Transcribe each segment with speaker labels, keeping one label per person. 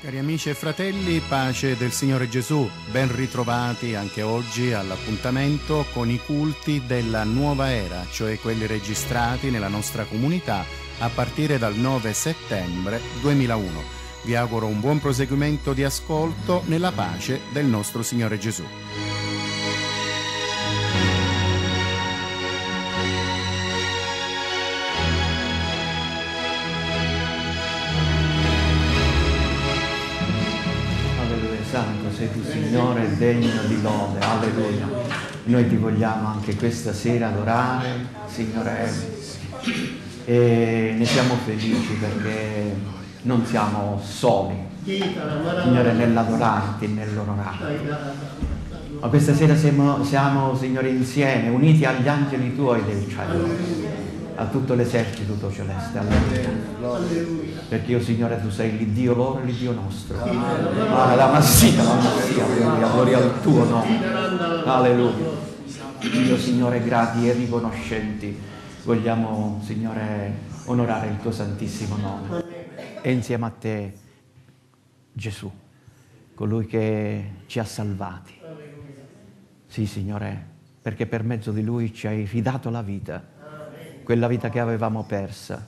Speaker 1: Cari amici e fratelli, pace del Signore Gesù, ben ritrovati anche oggi all'appuntamento con i culti della nuova era, cioè quelli registrati nella nostra comunità a partire dal 9 settembre 2001. Vi auguro un buon proseguimento di ascolto nella pace del nostro Signore Gesù.
Speaker 2: Signore è degno di lode, alleluia. Noi ti vogliamo anche questa sera adorare, Signore, e ne siamo felici perché non siamo soli,
Speaker 1: Signore,
Speaker 2: nell'adorarti e nell'onorarti. Ma questa sera siamo, siamo, Signore, insieme, uniti agli angeli tuoi del cielo a tutto l'esercito celeste. Alleluia. Perché io Signore tu sei l'Iddio loro e l'Iddio nostro. Ah, la la massia, alleluia, gloria al tuo nome. Alleluia. Dio Signore grati e riconoscenti. Vogliamo Signore onorare il tuo santissimo nome. E insieme a te Gesù, colui che ci ha salvati. Sì, Signore, perché per mezzo di Lui ci hai ridato la vita quella vita che avevamo persa.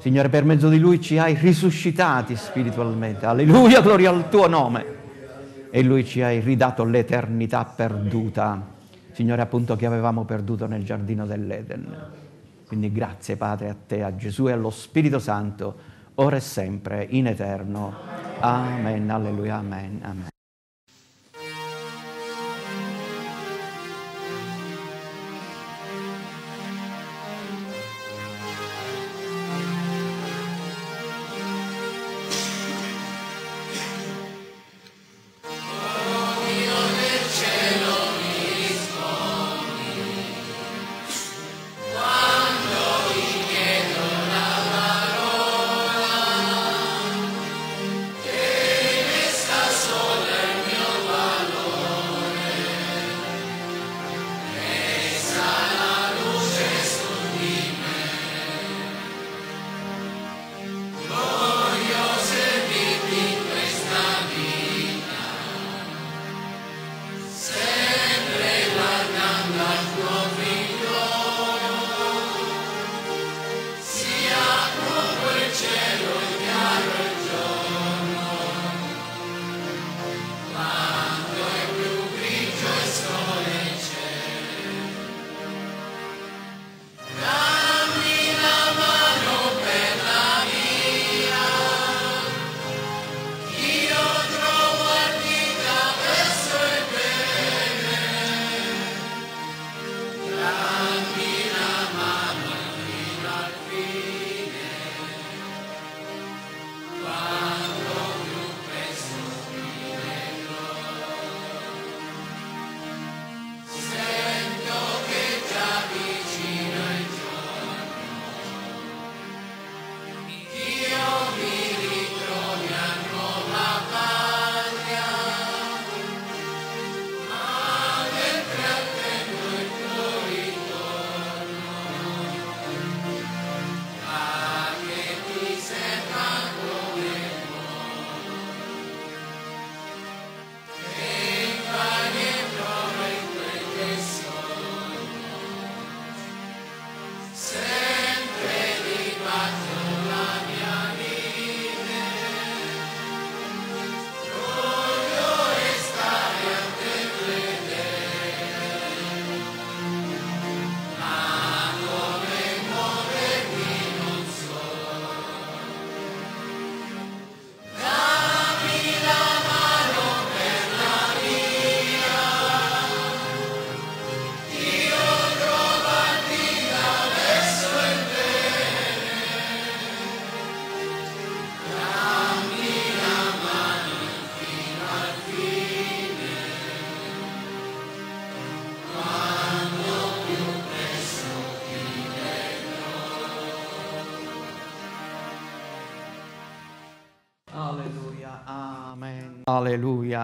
Speaker 2: Signore, per mezzo di Lui ci hai risuscitati spiritualmente. Alleluia, gloria al tuo nome. E Lui ci hai ridato l'eternità perduta. Signore, appunto che avevamo perduto nel giardino dell'Eden. Quindi grazie Padre a te, a Gesù e allo Spirito Santo, ora e sempre, in eterno. Amen, alleluia, amen, amen.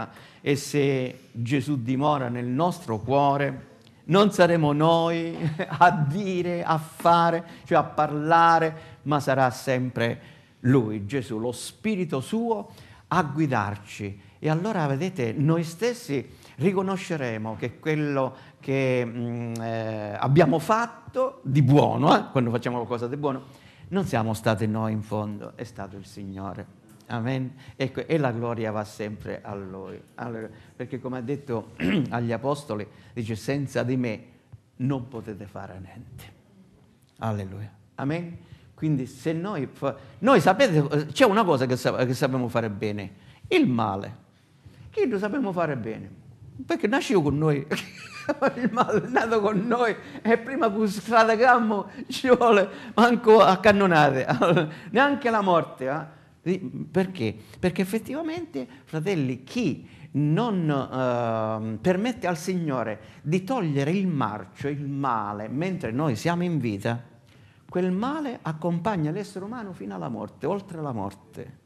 Speaker 2: gloria e se Gesù dimora nel nostro cuore, non saremo noi a dire, a fare, cioè a parlare, ma sarà sempre Lui, Gesù, lo Spirito suo a guidarci. E allora, vedete, noi stessi riconosceremo che quello che mm, eh, abbiamo fatto
Speaker 3: di buono, eh,
Speaker 2: quando facciamo qualcosa di buono, non siamo stati noi in fondo, è stato il Signore. Amen. Ecco, e la gloria va sempre a Lui. Allora, perché come ha detto agli Apostoli, dice senza di me non potete fare niente. Alleluia. Amen. Quindi se noi... Fa... Noi sapete, c'è una cosa che, sa... che sappiamo fare bene, il male. Che lo sappiamo fare bene. Perché nascevo con noi, il male è nato con noi e prima che stradacammo ci vuole manco a cannonate, neanche la morte. Eh? Perché? Perché effettivamente, fratelli, chi non eh, permette al Signore di togliere il marcio, il male, mentre noi siamo in vita, quel male accompagna l'essere umano fino alla morte, oltre la morte.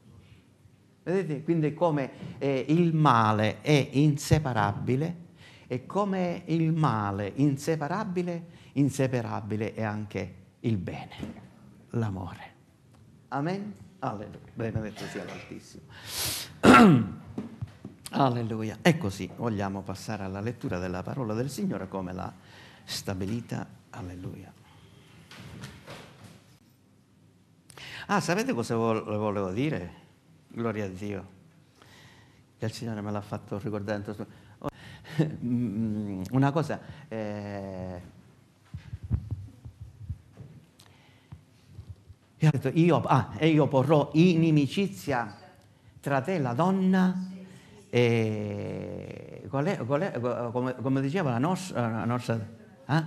Speaker 2: Vedete quindi come eh, il male è inseparabile e come il male inseparabile, inseparabile è anche il bene, l'amore. Amen. Alleluia, benedetto sia l'Altissimo. Alleluia. E così vogliamo passare alla lettura della parola del Signore come l'ha stabilita. Alleluia. Ah, sapete cosa volevo dire? Gloria a Dio. Che il Signore me l'ha fatto ricordare. Oh, mm, mm, una cosa... Eh, E ha detto, io, ah, e io porrò inimicizia tra te e la donna e... Qual è, qual è, come, come, diceva la nostra... Eh, la nostra eh?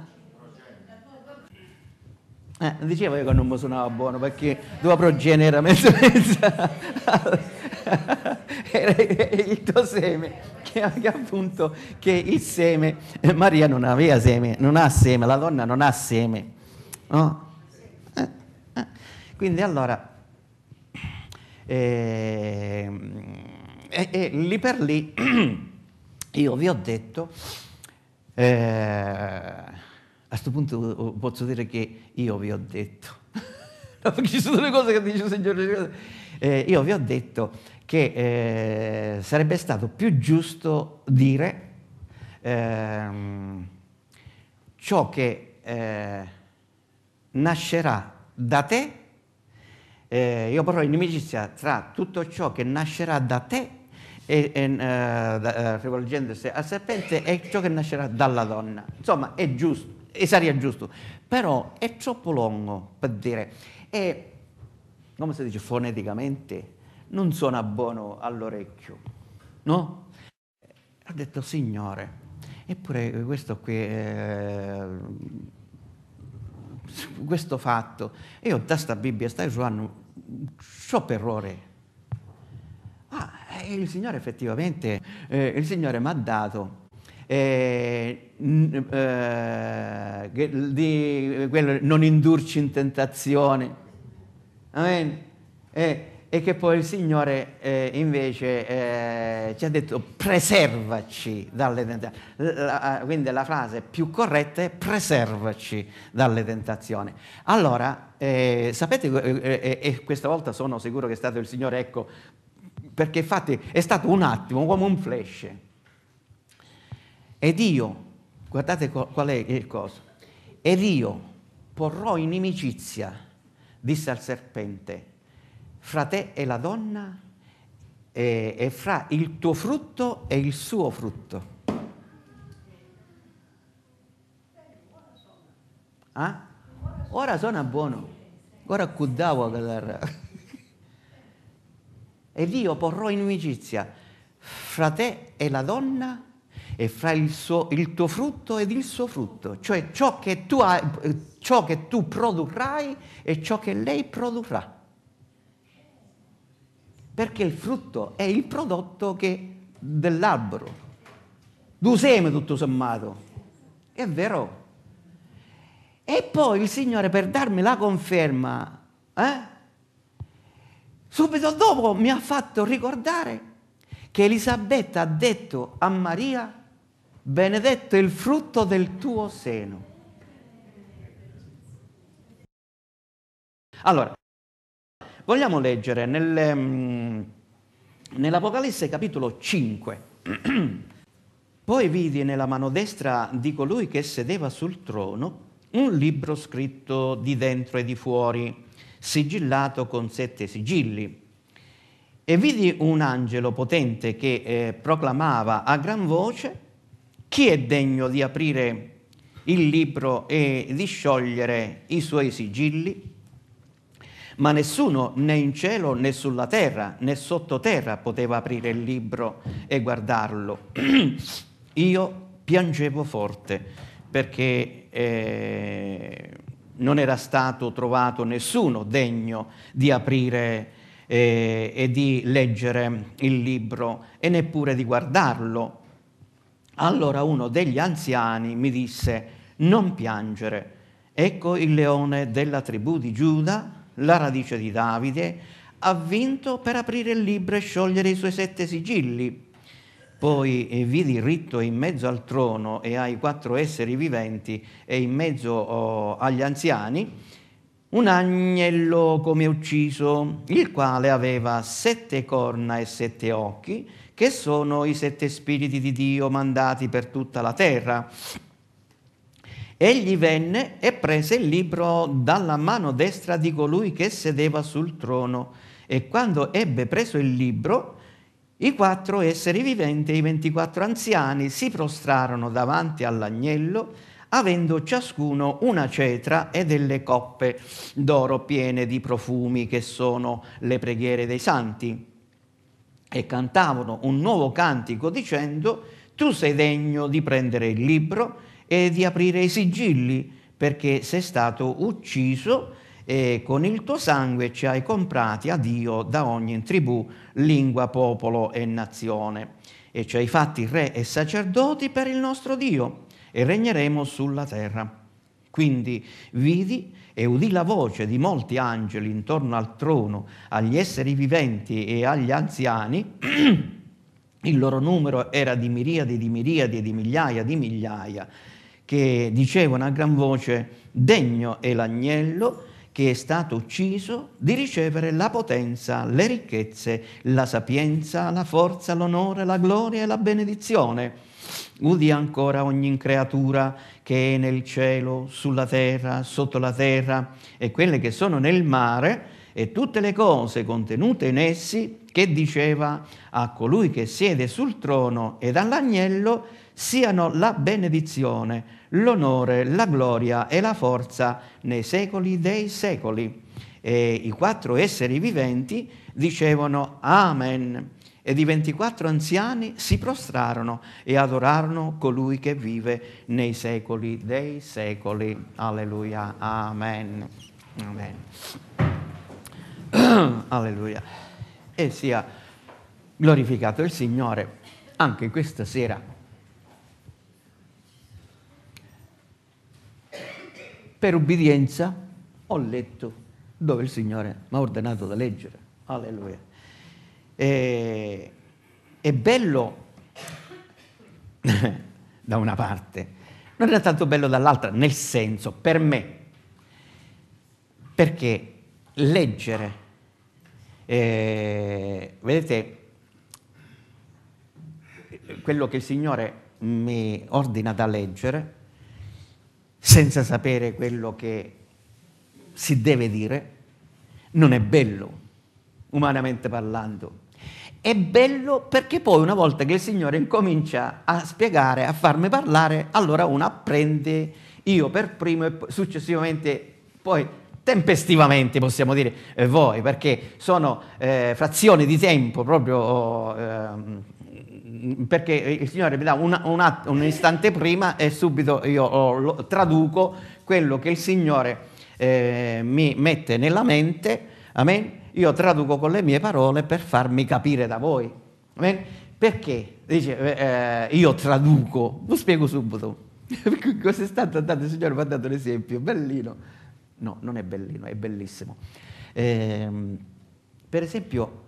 Speaker 2: Eh, dicevo io che non mi suonava buono perché due progenere era mezzo mezzo. era il tuo seme. Che, che, appunto che il seme, Maria non aveva seme, non ha seme, la donna non ha seme. No? Quindi allora, e, ehm, e, e lì per lì io vi ho detto, eh, a questo punto posso dire che io vi ho detto, ci sono le cose che dice il Signore, eh, io vi ho detto che eh, sarebbe stato più giusto dire ehm, ciò che eh, nascerà da te eh, io parlo in inimicizia tra tutto ciò che nascerà da te, e, e, uh, eh, eh, rivolgendosi al serpente, e ciò che nascerà dalla donna. Insomma, è giusto, e sarebbe giusto, però è troppo lungo per dire, e come si dice foneticamente, non suona buono all'orecchio, no? Ha detto, Signore, eppure questo qui... Eh, questo fatto. Io da sta Bibbia, stai Giovanni sciopero errore. Ah, eh, il Signore effettivamente, eh, il Signore mi ha dato eh, eh, di eh, quello, non indurci in tentazione. Amen. Eh, e che poi il Signore eh, invece eh, ci ha detto preservaci dalle tentazioni. Ah, quindi la frase più corretta è preservaci dalle tentazioni. Allora, eh, sapete, eh, eh, eh, e questa volta sono sicuro che è stato il Signore, ecco, perché infatti è stato un attimo, come un flash. Ed io, guardate qual è il coso, ed io porrò inimicizia, disse al serpente, fra te e la donna e, e fra il tuo frutto e il suo frutto. Eh? Ora sono buono, ora cuddavo a Ed io porrò in amicizia fra te e la donna e fra il, suo, il, tuo frutto ed il suo frutto, cioè ciò che, tu hai, ciò che tu produrrai e ciò che lei produrrà perché il frutto è il prodotto dell'albero, Du seme tutto sommato, è vero. E poi il Signore per darmi la conferma, eh, subito dopo mi ha fatto ricordare che Elisabetta ha detto a Maria, benedetto il frutto del tuo seno. Allora, Vogliamo leggere nel, ehm, nell'Apocalisse capitolo 5. Poi vidi nella mano destra di colui che sedeva sul trono un libro scritto di dentro e di fuori, sigillato con sette sigilli. E vidi un angelo potente che eh, proclamava a gran voce chi è degno di aprire il libro e di sciogliere i suoi sigilli ma nessuno né in cielo né sulla terra né sottoterra poteva aprire il libro e guardarlo. Io piangevo forte perché eh, non era stato trovato nessuno degno di aprire eh, e di leggere il libro e neppure di guardarlo. Allora uno degli anziani mi disse, non piangere, ecco il leone della tribù di Giuda la radice di Davide, ha vinto per aprire il libro e sciogliere i suoi sette sigilli. Poi eh, vidi ritto in mezzo al trono e ai quattro esseri viventi e in mezzo oh, agli anziani un agnello come ucciso, il quale aveva sette corna e sette occhi, che sono i sette spiriti di Dio mandati per tutta la terra. Egli venne e prese il libro dalla mano destra di colui che sedeva sul trono e quando ebbe preso il libro, i quattro esseri viventi e i ventiquattro anziani si prostrarono davanti all'agnello, avendo ciascuno una cetra e delle coppe d'oro piene di profumi che sono le preghiere dei santi. E cantavano un nuovo cantico dicendo, tu sei degno di prendere il libro, e di aprire i sigilli perché sei stato ucciso e con il tuo sangue ci hai comprati a Dio da ogni tribù, lingua, popolo e nazione. E ci hai fatti re e sacerdoti per il nostro Dio e regneremo sulla terra. Quindi vidi e udì la voce di molti angeli intorno al trono, agli esseri viventi e agli anziani. Il loro numero era di miriadi, di miriadi e di migliaia di migliaia che dicevano a gran voce, degno è l'agnello che è stato ucciso di ricevere la potenza, le ricchezze, la sapienza, la forza, l'onore, la gloria e la benedizione. Udi ancora ogni creatura che è nel cielo, sulla terra, sotto la terra e quelle che sono nel mare e tutte le cose contenute in essi che diceva a colui che siede sul trono ed all'agnello siano la benedizione, l'onore, la gloria e la forza nei secoli dei secoli. E i quattro esseri viventi dicevano Amen. Ed i ventiquattro anziani si prostrarono e adorarono colui che vive nei secoli dei secoli. Alleluia. Amen. Amen. Alleluia. E sia glorificato il Signore anche questa sera per ubbidienza ho letto dove il Signore mi ha ordinato da leggere. Alleluia. E, è bello da una parte, non è tanto bello dall'altra, nel senso, per me, perché leggere, eh, vedete, quello che il Signore mi ordina da leggere senza sapere quello che si deve dire, non è bello, umanamente parlando. È bello perché poi una volta che il Signore incomincia a spiegare, a farmi parlare, allora uno apprende io per primo e successivamente poi tempestivamente possiamo dire eh, voi, perché sono eh, frazioni di tempo proprio eh, perché il Signore mi dà una, un, un, istante prima e subito io oh, traduco quello che il Signore eh, mi mette nella mente, amen? io traduco con le mie parole per farmi capire da voi. Amen? Perché? Dice, eh, eh io traduco, lo spiego subito. Cos'è stato andato? Il Signore mi ha dato un esempio, bellino. No, non è bellino, è bellissimo. Eh, per esempio,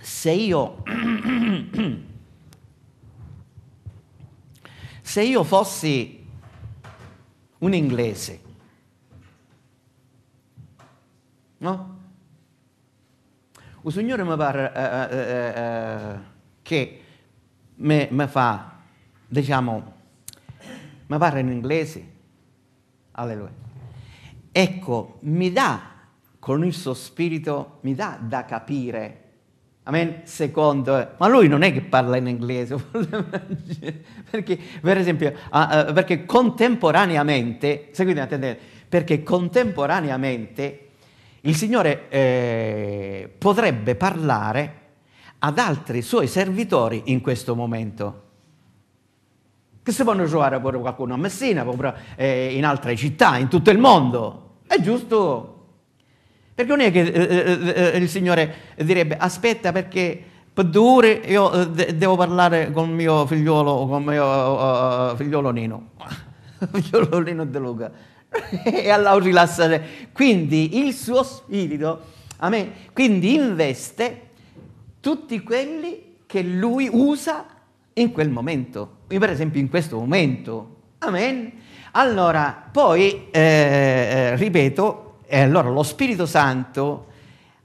Speaker 2: se io Se io fossi un inglese, no? Il signore mi parla eh, eh, eh, eh, che mi, mi fa, diciamo, mi parla in inglese, alleluia. Ecco, mi dà con il suo spirito, mi dà da capire Amen? Secondo, eh. ma lui non è che parla in inglese, perché, per esempio, perché contemporaneamente, seguite attenzione, perché contemporaneamente il Signore eh, potrebbe parlare ad altri suoi servitori in questo momento che se si possono trovare pure qualcuno a Messina, eh, in altre città, in tutto il mondo. È giusto perché non è che eh, eh, eh, eh, il Signore direbbe aspetta perché per due io de- devo parlare con mio figliolo, con mio uh, figliolo Nino, figliolo Nino De Luca, e allora rilassare. Quindi il suo spirito, amen, quindi investe tutti quelli che lui usa in quel momento, Io per esempio in questo momento, amen. Allora, poi, eh, ripeto, e allora lo Spirito Santo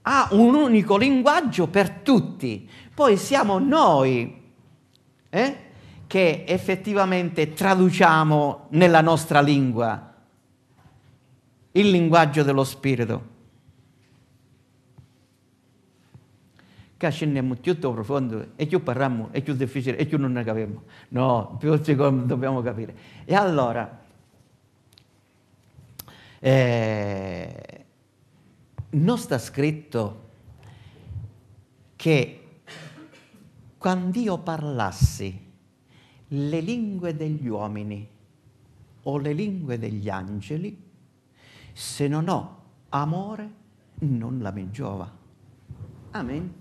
Speaker 2: ha un unico linguaggio per tutti. Poi siamo noi eh, che effettivamente traduciamo nella nostra lingua il linguaggio dello Spirito. Che scendiamo tutto profondo e più parliamo, è più difficile, e più non ne capiamo. No, più dobbiamo capire. E allora, eh, non sta scritto che quando io parlassi le lingue degli uomini o le lingue degli angeli, se non ho amore non la mi giova. Amen.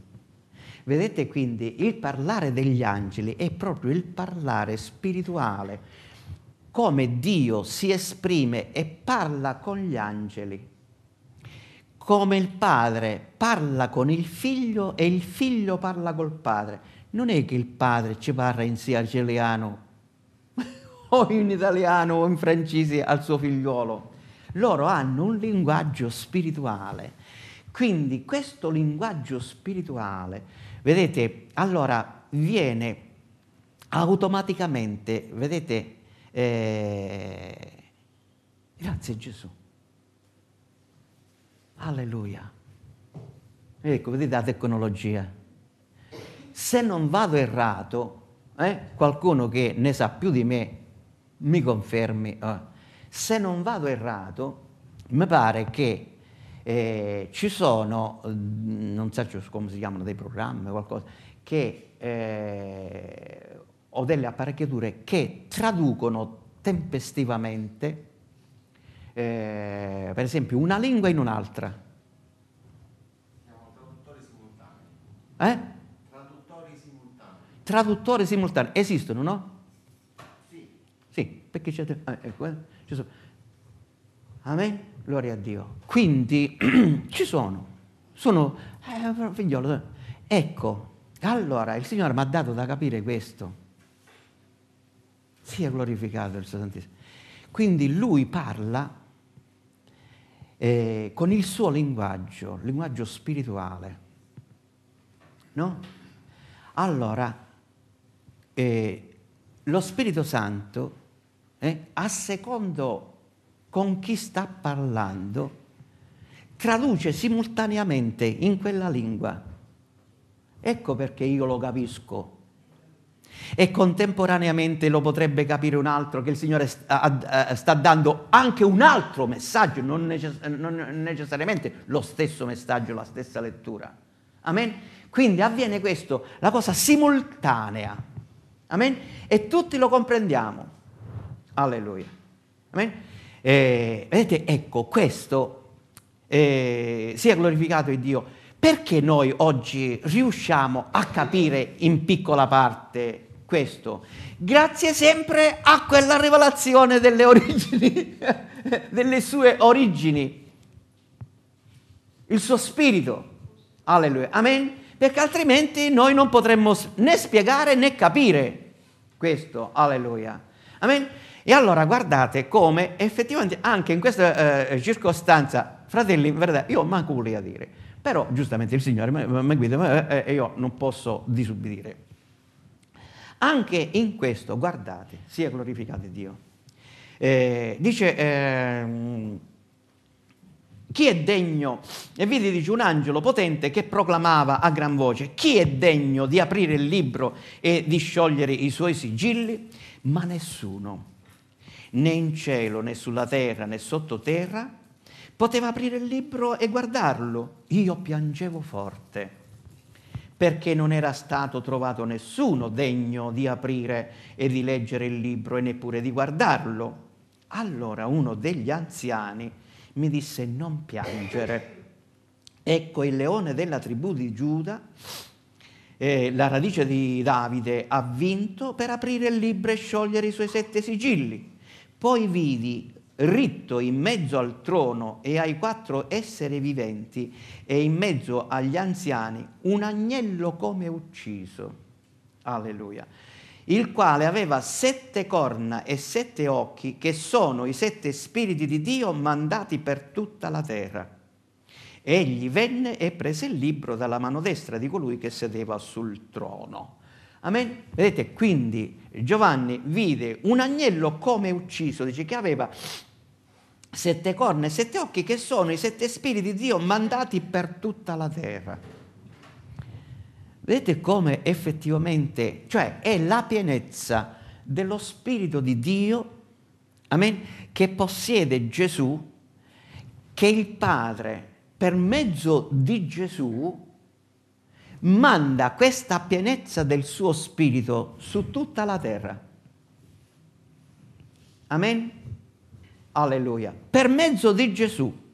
Speaker 2: Vedete quindi il parlare degli angeli è proprio il parlare spirituale, come Dio si esprime e parla con gli angeli, come il padre parla con il figlio e il figlio parla col padre. Non è che il padre ci parla in siciliano o in italiano o in francese al suo figliolo. Loro hanno un linguaggio spirituale. Quindi questo linguaggio spirituale, vedete, allora viene automaticamente, vedete, e... Grazie Gesù. Alleluia. Ecco, vedete la tecnologia. Se non vado errato, eh, qualcuno che ne sa più di me mi confermi, eh. se non vado errato, mi pare che eh, ci sono, mm, non so come si chiamano dei programmi, qualcosa, che eh, o delle apparecchiature che traducono tempestivamente, eh, per esempio, una lingua in un'altra. Traduttori simultanei. Eh? Traduttori simultanei. Traduttori simultanei. Esistono, no? Sì. Sì, perché c'è... Eh, ecco, eh, ci sono. Amen? Gloria a Dio. Quindi ci sono. Sono... Eh, figliolo, eh. ecco, allora il Signore mi ha dato da capire questo sia glorificato il suo Santissimo. Quindi lui parla eh, con il suo linguaggio, linguaggio spirituale. No? Allora, eh, lo Spirito Santo, eh, a secondo con chi sta parlando, traduce simultaneamente in quella lingua. Ecco perché io lo capisco e contemporaneamente lo potrebbe capire un altro che il Signore sta, dando anche un altro messaggio, non, necess- non necessariamente lo stesso messaggio, la stessa lettura. Amen? Quindi avviene questo, la cosa simultanea. Amen? E tutti lo comprendiamo. Alleluia. Amen? E, vedete, ecco, questo eh, sia glorificato in Dio. Perché noi oggi riusciamo a capire in piccola parte questo, grazie sempre a quella rivelazione delle origini, delle sue origini, il suo spirito. Alleluia. Amen. Perché altrimenti noi non potremmo né spiegare né capire questo. Alleluia. Amen. E allora guardate come effettivamente anche in questa eh, circostanza, fratelli, in verità, io manco volevo dire, però giustamente il Signore mi, mi guida e eh, eh, io non posso disubbidire. Anche in questo, guardate, sia glorificato Dio. Eh, dice, eh, chi è degno? E vedi, dice un angelo potente che proclamava a gran voce, chi è degno di aprire il libro e di sciogliere i suoi sigilli? Ma nessuno, né in cielo, né sulla terra, né sottoterra, poteva aprire il libro e guardarlo. Io piangevo forte perché non era stato trovato nessuno degno di aprire e di leggere il libro e neppure di guardarlo. Allora uno degli anziani mi disse non piangere. Ecco il leone della tribù di Giuda, eh, la radice di Davide, ha vinto per aprire il libro e sciogliere i suoi sette sigilli. Poi vidi ritto in mezzo al trono e ai quattro esseri viventi e in mezzo agli anziani un agnello come ucciso. Alleluia. Il quale aveva sette corna e sette occhi, che sono i sette spiriti di Dio mandati per tutta la terra. Egli venne e prese il libro dalla mano destra di colui che sedeva sul trono. Amen. Vedete, quindi Giovanni vide un agnello come ucciso, dice che aveva sette corna e sette occhi che sono i sette spiriti di Dio mandati per tutta la terra. Vedete come effettivamente, cioè è la pienezza dello Spirito di Dio, amen, che possiede Gesù, che il Padre per mezzo di Gesù manda questa pienezza del suo Spirito su tutta la terra. Amen? Alleluia. Per mezzo di Gesù.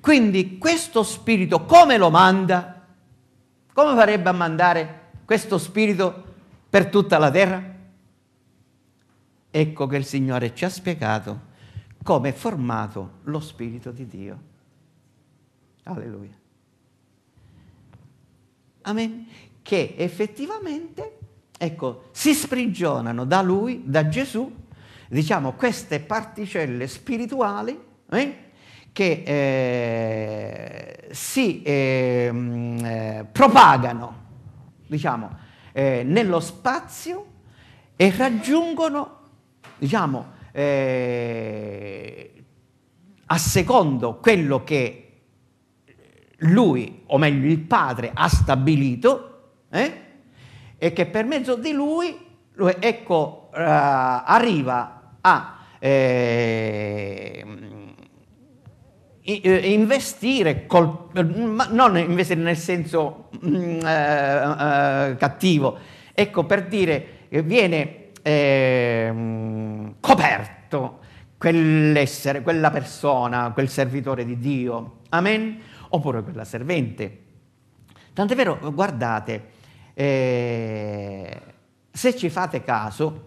Speaker 2: Quindi questo spirito come lo manda? Come farebbe a mandare questo spirito per tutta la terra? Ecco che il Signore ci ha spiegato come è formato lo spirito di Dio. Alleluia. Amen. Che
Speaker 3: effettivamente,
Speaker 2: ecco, si sprigionano da Lui, da Gesù, diciamo, queste particelle spirituali eh, che eh, si ehm, eh, propagano diciamo, eh, nello spazio e raggiungono, diciamo, eh, a secondo quello che lui, o meglio il padre, ha stabilito, eh, e che per mezzo di lui, lui ecco, arriva a ehm, eh, investire, col, ma non investire nel senso mm, eh, eh, cattivo, ecco per dire che eh, viene ehm, coperto quell'essere, quella persona, quel servitore di Dio, amen? Oppure quella servente. Tant'è vero, guardate, eh, se ci fate caso,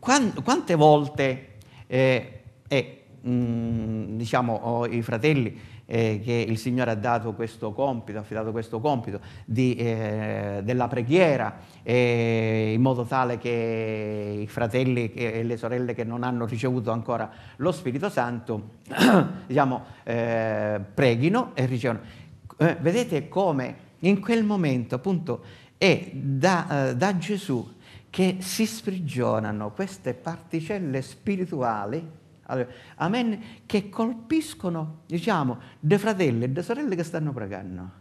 Speaker 2: quante volte eh, eh, diciamo, oh, i fratelli eh, che il Signore ha dato questo compito, ha affidato questo compito di, eh, della preghiera, eh, in modo tale che i fratelli e le sorelle che non hanno ricevuto ancora lo Spirito Santo, diciamo, eh, preghino e ricevano. Eh, vedete come in quel momento appunto è da, eh, da Gesù che si sprigionano queste particelle spirituali amen, che colpiscono, diciamo, de fratelli e de sorelle che stanno pregando.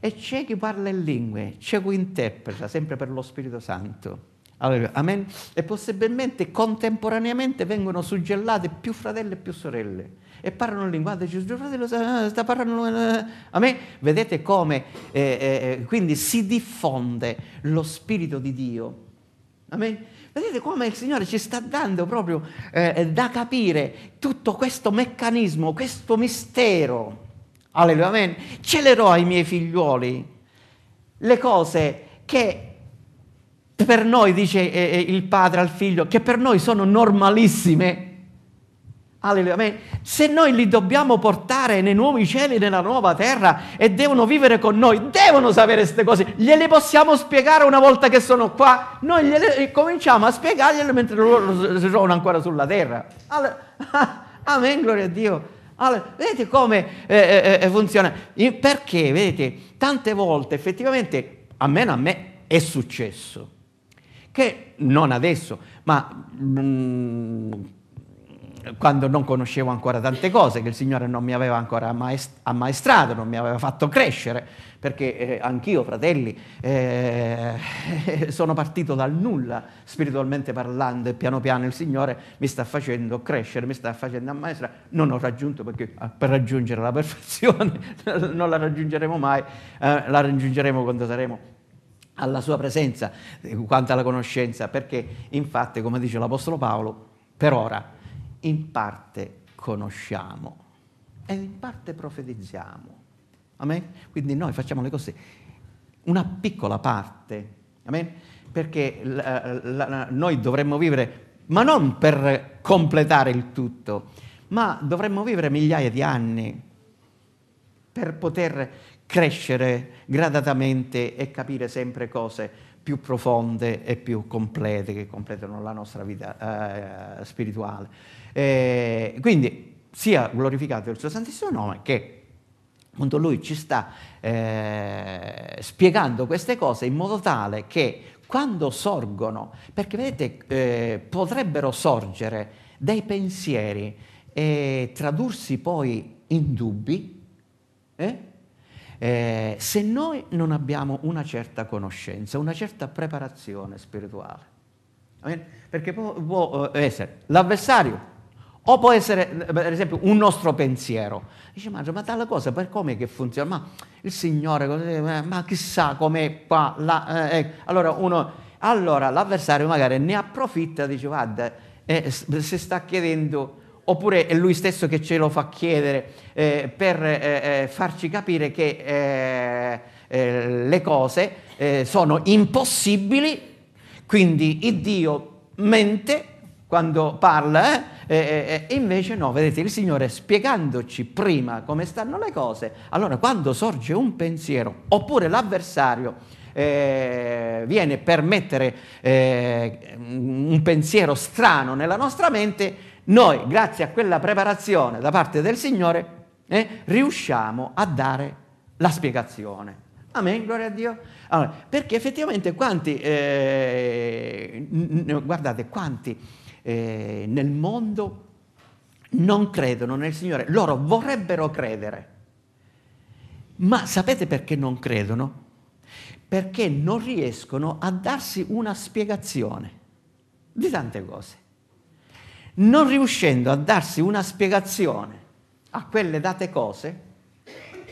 Speaker 2: E c'è chi parla in lingue, c'è chi interpreta, sempre per lo Spirito Santo. amen. E possibilmente contemporaneamente vengono suggellate più fratelli e più sorelle. E parlano in lingua, dice, fratello sta parlando... Eh. Amen. Vedete come eh, eh, eh, quindi si diffonde lo Spirito di Dio Amen. Vedete come il Signore ci sta dando proprio eh, eh da capire tutto questo meccanismo, questo mistero. Alleluia, amen. Celerò ai miei figlioli le cose che per noi, dice eh, eh, il padre al figlio, che per noi sono normalissime, Alleluia. Se noi li dobbiamo portare nei nuovi cieli, nella nuova terra e devono vivere con noi, devono sapere queste cose. Gliele possiamo spiegare una volta che sono qua? Noi gliele, eh, cominciamo a spiegargliele mentre loro sono ancora sulla terra. Allora, amen, gloria a Dio. Allora, vedete come eh, eh, eh, eh funziona? Perché, vedete, tante volte effettivamente, almeno a me è successo, che non adesso, ma... Mm, quando non conoscevo ancora tante cose, che il Signore non mi aveva ancora ammaestrato, non mi aveva fatto crescere, perché eh, anch'io, fratelli, eh, sono partito dal nulla spiritualmente parlando e piano piano il Signore mi sta facendo crescere, mi sta facendo ammaestrare, non ho raggiunto perché ah, per raggiungere la perfezione non la raggiungeremo mai, eh, la raggiungeremo quando saremo alla sua presenza, eh, quanto alla conoscenza, perché infatti, come dice l'Apostolo Paolo, per ora in parte conosciamo e in parte profetizziamo. Amen? Quindi noi facciamo le cose, una piccola parte, amen? perché la, eh, la, la, noi dovremmo vivere, ma non per completare il tutto, ma dovremmo vivere migliaia di anni per poter crescere gradatamente e capire sempre cose più profonde e più complete che completano la nostra vita eh, spirituale. Eh, quindi sia glorificato il suo santissimo nome che appunto lui ci sta eh, spiegando queste cose in modo tale che quando sorgono, perché vedete eh, potrebbero sorgere dei pensieri e tradursi poi in dubbi, eh? eh se noi non abbiamo una certa conoscenza, una certa preparazione spirituale. Perché può, può eh, essere l'avversario o può essere, per esempio, un nostro pensiero. Dice, ma, ma tale cosa, per come che funziona? Ma il Signore, ma chissà com'è qua, là, eh, ecco. allora, uno, allora l'avversario magari ne approfitta, dice, guarda, eh, se sta chiedendo, oppure è lui stesso che ce lo fa chiedere eh, per eh, eh, farci capire che le cose sono impossibili, quindi il Dio mente quando parla, eh, e invece no, vedete, il Signore spiegandoci prima come stanno le cose, allora quando sorge un pensiero, oppure l'avversario eh, viene per mettere eh, un pensiero strano nella nostra mente, noi, grazie a quella preparazione da parte del Signore, eh, riusciamo a dare la spiegazione. Amen, gloria a Dio. Allora, perché effettivamente quanti, eh, guardate, quanti eh, nel mondo non credono nel Signore. Loro vorrebbero credere. Ma sapete perché non credono? Perché non riescono a darsi una spiegazione di tante cose. Non riuscendo a darsi una spiegazione a quelle date cose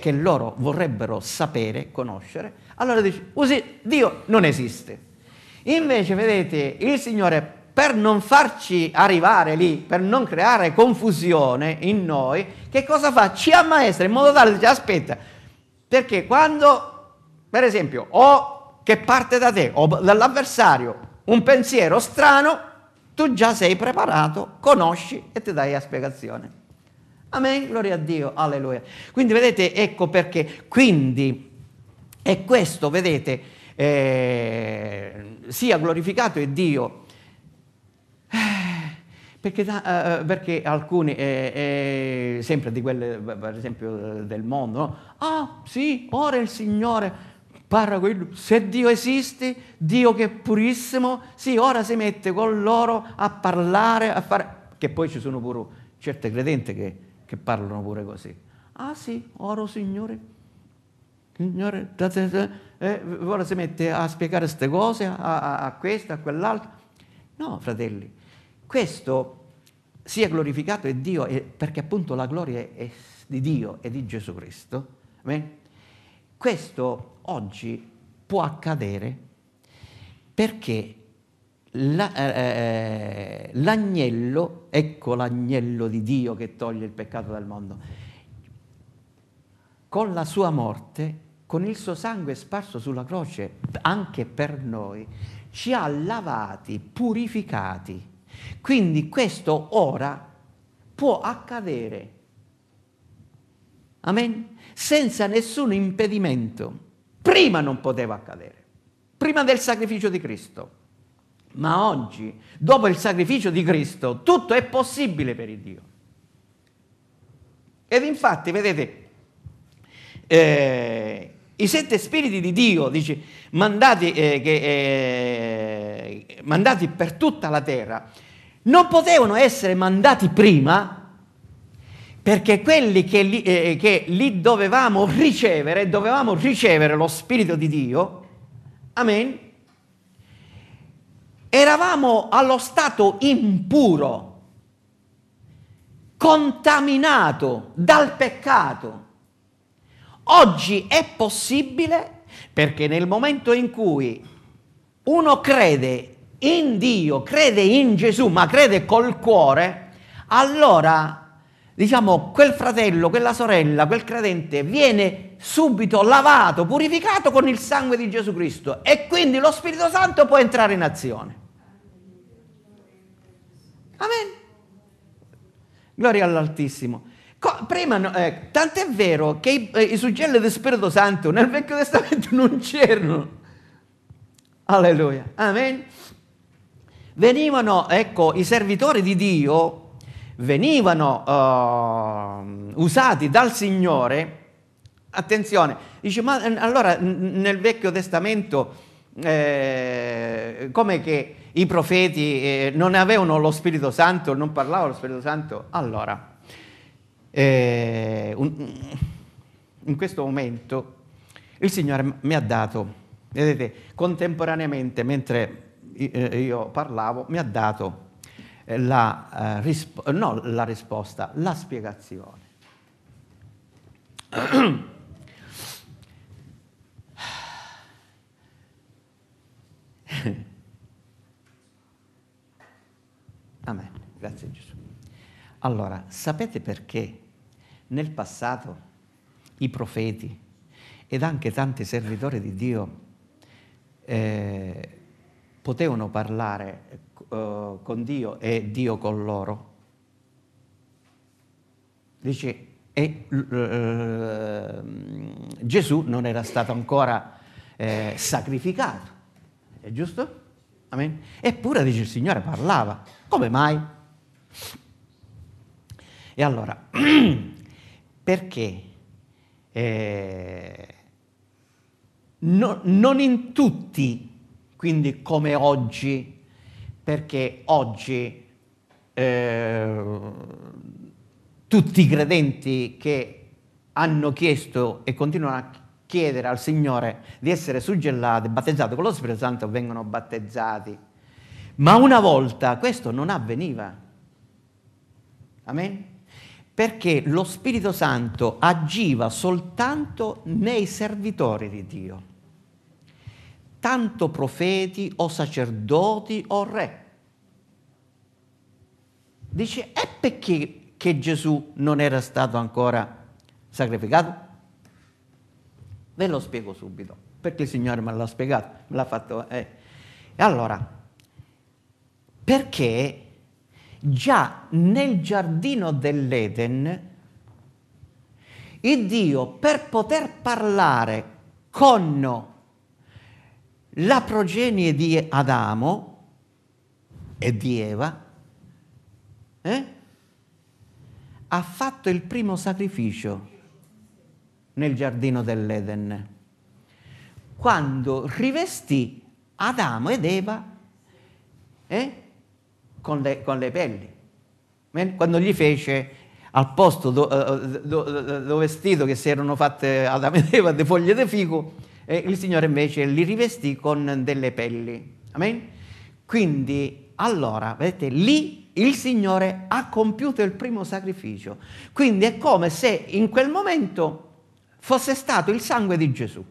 Speaker 2: che loro vorrebbero sapere, conoscere, allora dici, così Dio non esiste. Invece, vedete, il Signore per non farci arrivare lì, per non creare confusione in noi, che cosa fa? Ci ammaestra in modo tale che dice aspetta, perché quando, per esempio, o che parte da te o dall'avversario un pensiero strano, tu già sei preparato, conosci e ti dai la spiegazione. Amen, gloria a Dio, alleluia. Quindi vedete, ecco perché, quindi è questo, vedete, eh, sia glorificato il Dio perché, uh, perché, alcuni, eh, eh, sempre di quelle per esempio eh, del mondo, no? ah sì, ora il Signore parla quello, se Dio esiste, Dio che è purissimo, sì, ora si mette con loro a parlare, a fare... Che poi ci sono pure certe credenti che, che parlano pure così. Ah sì, ora Signore, Signore, da, da, da, eh, ora si mette a spiegare queste cose, a, a, a questo, a quell'altro. No, fratelli, questo sia glorificato è Dio, perché appunto la gloria è di Dio e di Gesù Cristo. Questo oggi può accadere perché la, eh, eh, l'agnello, ecco l'agnello di Dio che toglie il peccato dal mondo, con la sua morte, con il suo sangue sparso sulla croce, anche per noi, ci ha lavati, purificati quindi questo ora può accadere. Amen? Senza nessun impedimento. Prima non poteva accadere, prima del sacrificio di Cristo. Ma oggi, dopo il sacrificio di Cristo, tutto è possibile per il Dio. Ed infatti, vedete, eh, i sette spiriti di Dio, dice, mandati, eh, che, eh, mandati per tutta la terra, non potevano essere mandati prima perché quelli che li, eh, che li dovevamo ricevere, dovevamo ricevere lo Spirito di Dio, amen, eravamo allo stato impuro, contaminato dal peccato. Oggi è possibile perché nel momento in cui uno crede in Dio, crede in Gesù, ma crede col cuore, allora, diciamo, quel fratello, quella sorella, quel credente viene subito lavato, purificato con il sangue di Gesù Cristo e quindi lo Spirito Santo può entrare in azione. Amen. Gloria all'Altissimo. Co- premano, eh, tant'è vero che i, eh, i suggelli del Spirito Santo nel Vecchio Testamento non c'erano. Alleluia. Amen. Venivano, ecco, i servitori di Dio venivano uh, usati dal Signore. Attenzione, dice, ma allora nel Vecchio Testamento eh, come che i profeti eh, non avevano lo Spirito Santo, non parlavano lo Spirito Santo? Allora, eh, un, mm, in questo momento il Signore mi ha dato, vedete, contemporaneamente mentre eh, io parlavo, mi ha dato eh, la, eh, risp- no, la risposta, la spiegazione. Amen, grazie Gesù. Allora, sapete perché nel passato i profeti ed anche tanti servitori di Dio eh, potevano parlare eh, con Dio e Dio con loro. Dice, e eh, Gesù non era stato ancora eh, sacrificato, è giusto? Amen. Eppure dice il Signore parlava, come mai? E allora, perché eh, no, non in tutti, quindi come oggi, perché oggi eh, tutti i credenti che hanno chiesto e continuano a chiedere al Signore di essere suggellati, battezzati con lo Spirito Santo, vengono battezzati. Ma una volta questo non avveniva. Amen? perché lo Spirito Santo agiva soltanto nei servitori di Dio, tanto profeti o sacerdoti o re. Dice, e perché che Gesù non era stato ancora sacrificato? Ve lo spiego subito, perché il Signore me l'ha spiegato, me l'ha fatto... Eh. E allora, perché già nel giardino dell'Eden, il Dio per poter parlare con la progenie di Adamo e di Eva, eh, ha fatto il primo sacrificio nel giardino dell'Eden, quando rivestì Adamo ed Eva eh, con le, con le pelli. Quando gli fece al posto do, eh, do, do, vestito che si erano fatte ad Eva di foglie di fico, eh, il Signore invece li rivestì con delle pelli. Amen? Quindi, allora, vedete, lì il Signore ha compiuto il primo sacrificio. Quindi è come se in quel momento fosse stato il sangue di Gesù.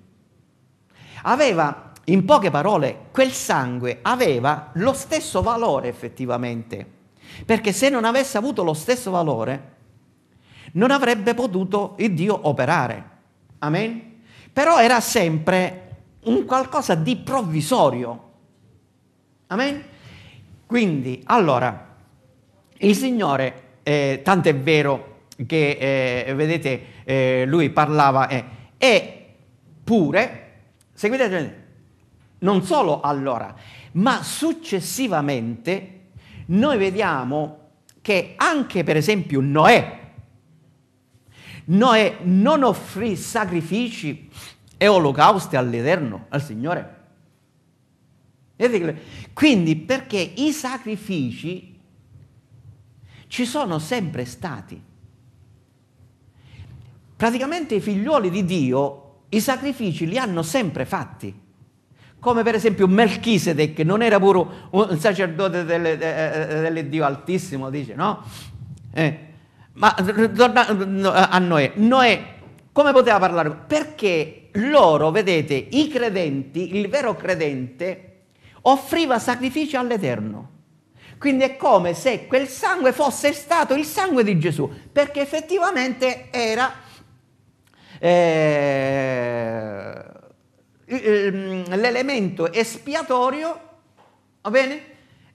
Speaker 2: Aveva in poche parole, quel sangue aveva lo stesso valore effettivamente, perché se non avesse avuto lo stesso valore, non avrebbe potuto il Dio operare. Amen? Però era sempre un qualcosa di provvisorio. Amen? Quindi, allora, il Signore, eh, tanto è vero che, eh, vedete, eh, lui parlava, eh, e pure, seguite, non solo allora, ma successivamente noi vediamo che anche per esempio Noè, Noè non offrì sacrifici e olocausti all'Eterno, al Signore. Quindi perché i sacrifici ci sono sempre stati. Praticamente i figlioli di Dio i sacrifici li hanno sempre fatti come per esempio Melchisedec, non era pure un sacerdote del, eh, eh, del Dio Altissimo, dice, no? Eh. Ma torna a Noè, Noè come poteva parlare? Perché loro, vedete, i credenti, il vero credente, offriva sacrificio all'Eterno. Quindi è come se quel sangue fosse stato il sangue di Gesù, perché effettivamente era... Eh, Ehm, l'elemento espiatorio, va bene?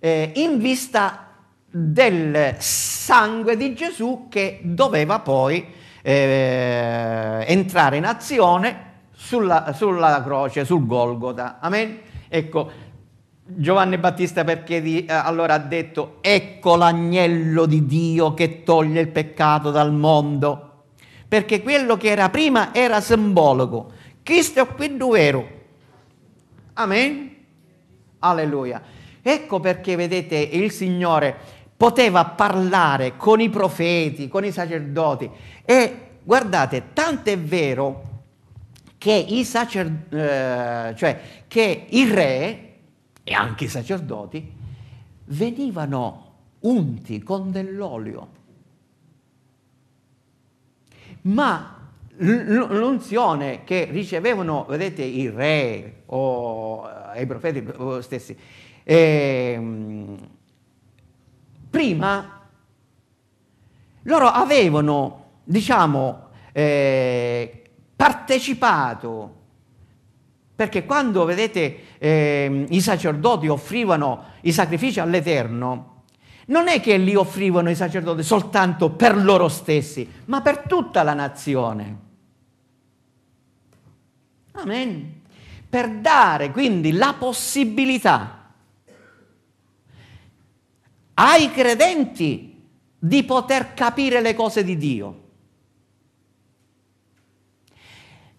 Speaker 2: Eh, in vista del sangue di Gesù che doveva poi eh, entrare in azione sulla, sulla, croce, sul Golgota. Amen? Ecco, Giovanni Battista perché di, eh, allora ha detto, ecco l'agnello di Dio che toglie il peccato dal mondo, perché quello che era prima era simbolico, Cristo è quindi vero. Amen. Alleluia. Ecco perché, vedete, il Signore poteva parlare con i profeti, con i sacerdoti. E guardate, tanto è vero che, sacer- eh, cioè, che il re e anche i sacerdoti venivano unti con dell'olio. Ma l'unzione che ricevevano, vedete, i re o eh, i profeti stessi, eh, prima loro avevano, diciamo, eh, partecipato, perché quando, vedete, eh, i sacerdoti offrivano i sacrifici all'Eterno, non è che li offrivano i sacerdoti soltanto per loro stessi, ma per tutta la nazione. Amen. Per dare quindi la possibilità ai credenti di poter capire le cose di Dio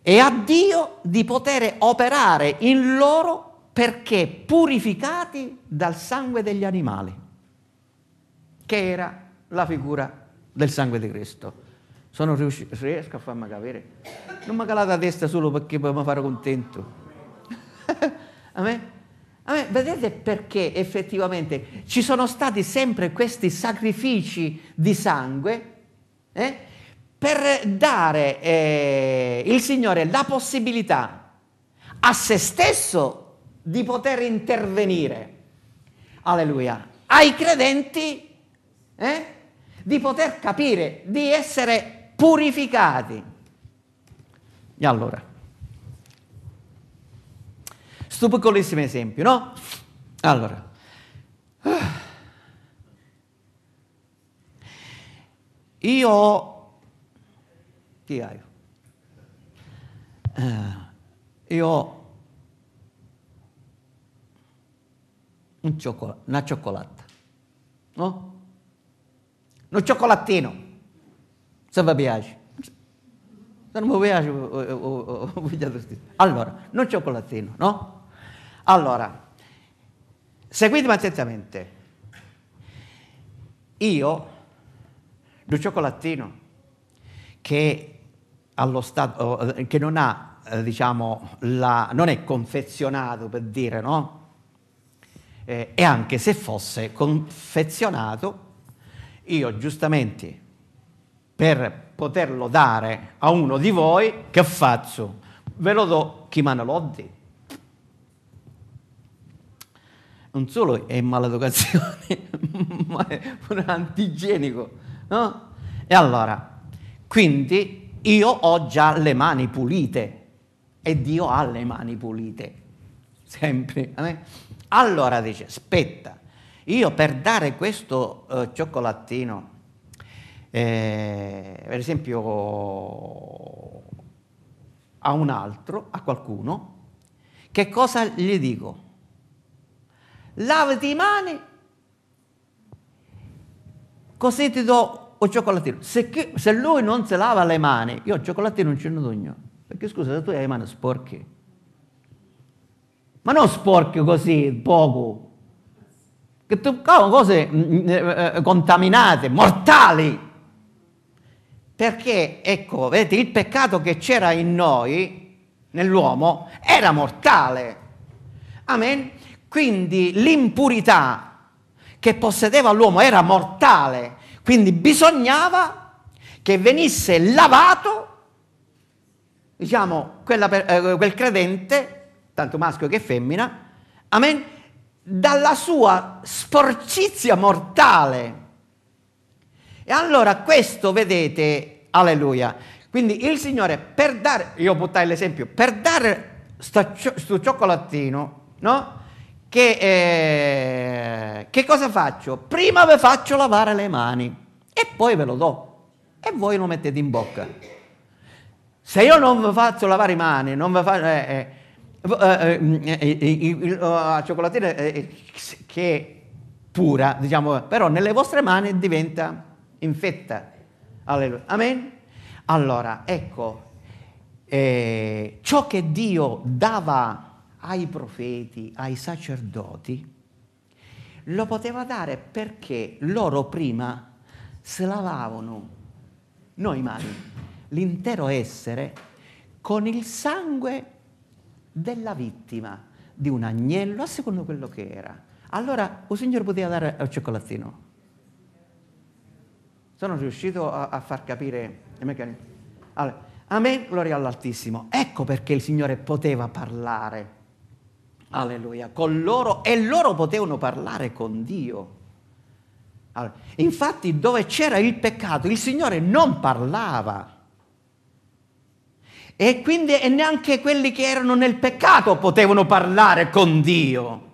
Speaker 2: e a Dio di poter operare in loro perché purificati dal sangue degli animali, che era la figura del sangue di Cristo. Sono riuscito, riesco a farmi capire. Non mi calate la testa solo perché mi fare contento. a me? A me, vedete perché effettivamente ci sono stati sempre questi sacrifici di sangue eh, per dare eh, il Signore la possibilità a se stesso di poter intervenire. Alleluia. Ai credenti eh, di poter capire, di essere purificati. E allora, stupicolissimo esempio, no? Allora, io, chi hai? Eh, io un cioccolato, una cioccolata, no? Un cioccolattino. Se Biagi. Salva Biagi o Vigliadostino. Allora, non c'è colazzino, no? Allora, seguitemi attentamente. Io, un cioccolattino che, allo stato, che non, ha, eh, diciamo, la, non è confezionato per dire, no? Eh, e anche se fosse confezionato, io giustamente per poterlo dare a uno di voi, che faccio? Ve lo do chi me ne lo dì. Non solo è maleducazione, ma è pure antigenico. No? E allora, quindi io ho già le mani pulite e Dio ha le mani pulite, sempre. Eh? Allora dice, aspetta, io per dare questo eh, cioccolatino eh, per esempio a un altro, a qualcuno, che cosa gli dico? Lavati i mani, così ti do un cioccolatino. Se, chi, se lui non si lava le mani, io il cioccolatino non ce ne dogno. Perché scusa, se tu hai le mani sporche, ma non sporche così, poco, che tu cavolo, cose mm, mm, eh, eh, contaminate, mortali, perché, ecco, vedete, il peccato che c'era in noi, nell'uomo, era mortale. Amen? Quindi l'impurità che possedeva l'uomo era mortale, quindi bisognava che venisse lavato, diciamo, quella, eh, quel credente, tanto maschio che femmina, amen, dalla sua sporcizia mortale. E allora questo, vedete, alleluia. Quindi il Signore, per dare, io buttai l'esempio, per dare questo cioccolatino, no? Che, eh, che cosa faccio? Prima vi faccio lavare le mani e poi ve lo do. E voi lo mettete in bocca. Se io non vi faccio lavare le mani, non vi faccio... Eh, eh, eh, eh, mm, eh la cioccolatina che è pura, diciamo, però nelle vostre mani diventa infetta. Alleluia. Amen? Allora, ecco, eh, ciò che Dio dava ai profeti, ai sacerdoti, lo poteva dare perché loro prima se lavavano noi mani, l'intero essere, con il sangue della vittima, di un agnello, a secondo quello che era. Allora, il signore poteva dare al cioccolatino. Sono riuscito a, a far capire il meccanismo. Allora, Amen, gloria all'Altissimo. Ecco perché il Signore poteva parlare. Alleluia, con loro e loro potevano parlare con Dio. Allora, infatti dove c'era il peccato il Signore non parlava. E quindi e neanche quelli che erano nel peccato potevano parlare con Dio.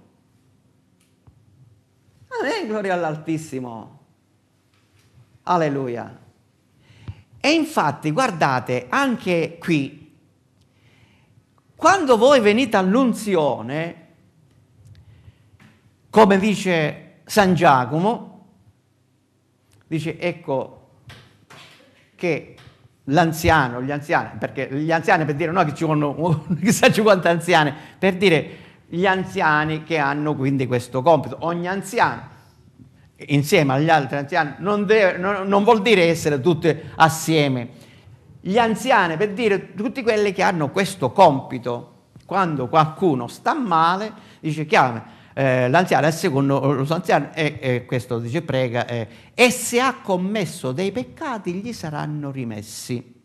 Speaker 2: Amen, gloria all'Altissimo. Alleluia. E infatti, guardate, anche qui, quando voi venite all'unzione, come dice San Giacomo, dice ecco che l'anziano, gli anziani, perché gli anziani per dire no che ci vogliono chissà quanti anziani, per dire gli anziani che hanno quindi questo compito, ogni anziano insieme agli altri anziani non, deve, non, non vuol dire essere tutti assieme. Gli anziani, per dire tutti quelli che hanno questo compito, quando qualcuno sta male, dice chiama eh, l'anziano, il secondo lo anziano, e, e, questo dice prega, e, e se ha commesso dei peccati gli saranno rimessi.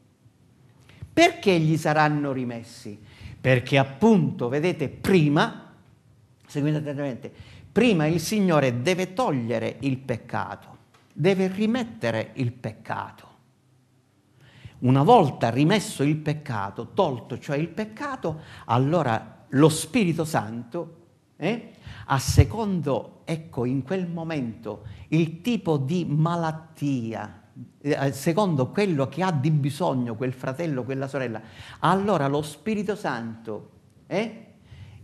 Speaker 2: Perché gli saranno rimessi? Perché appunto, vedete, prima, seguite attentamente, prima il Signore deve togliere il peccato, deve rimettere il peccato. Una volta rimesso il peccato, tolto cioè il peccato, allora lo Spirito Santo, eh, a secondo, ecco, in quel momento, il tipo di malattia, eh, secondo quello che ha di bisogno quel fratello, quella sorella, allora lo Spirito Santo eh,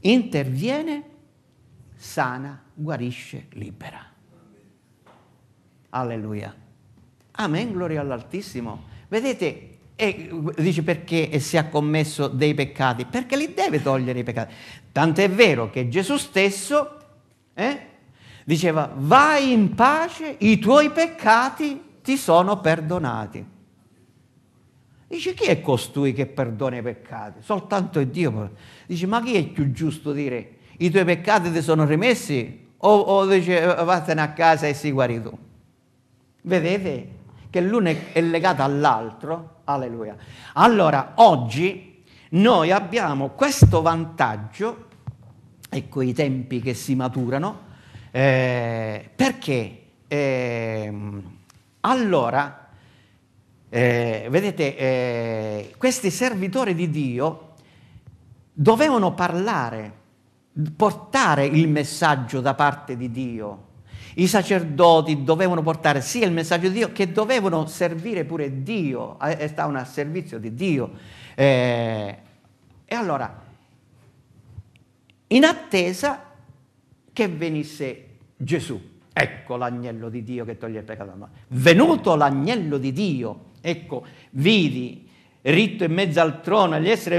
Speaker 2: interviene sana, guarisce, libera. Alleluia. Amen, gloria all'Altissimo. Vedete, e dice perché si è commesso dei peccati, perché li deve togliere i peccati. Tant'è vero che Gesù stesso eh, diceva vai in pace, i tuoi peccati ti sono perdonati. Dice chi è costui che perdona i peccati? Soltanto Dio. Dice ma chi è più giusto dire i tuoi peccati ti sono rimessi? O, o dice eh, vattene a casa e sei guarito? Vedete che l'uno è legato all'altro? Alleluia. Allora, oggi noi abbiamo questo vantaggio, ecco i tempi che si maturano, eh, perché eh, allora, eh, vedete, eh, questi servitori di Dio dovevano parlare portare il messaggio da parte di Dio. I sacerdoti dovevano portare sia il messaggio di Dio che dovevano servire pure Dio, stavano a servizio di Dio. Eh, e allora, in attesa che venisse Gesù, ecco l'agnello di Dio che toglie il peccato Venuto l'agnello di Dio, ecco, vidi ritto in mezzo al trono gli esseri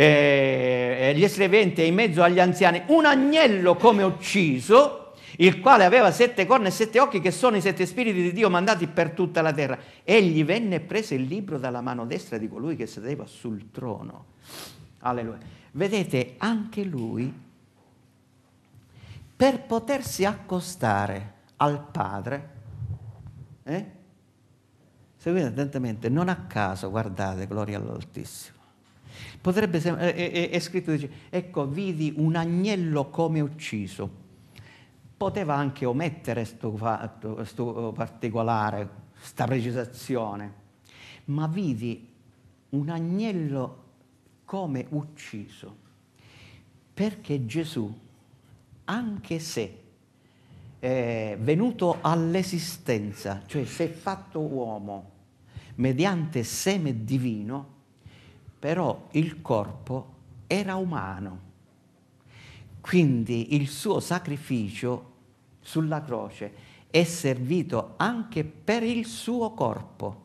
Speaker 2: eh, eh, gli esreventi e in mezzo agli anziani un agnello come ucciso, il quale aveva sette corna e sette occhi che sono i sette spiriti di Dio mandati per tutta la terra. Egli venne e prese il libro dalla mano destra di colui che sedeva sul trono. Alleluia. Vedete, anche lui, per potersi accostare al Padre, eh? seguite attentamente, non a caso, guardate, gloria all'Altissimo Potrebbe sem- è, eh, eh, eh, è scritto, dice, ecco, vidi un agnello come ucciso. Poteva anche omettere questo questo particolare, questa precisazione, ma vidi un agnello come ucciso, perché Gesù, anche se è venuto all'esistenza, cioè si è fatto uomo mediante seme divino, però il corpo era umano, quindi il suo sacrificio sulla croce è servito anche per il suo corpo,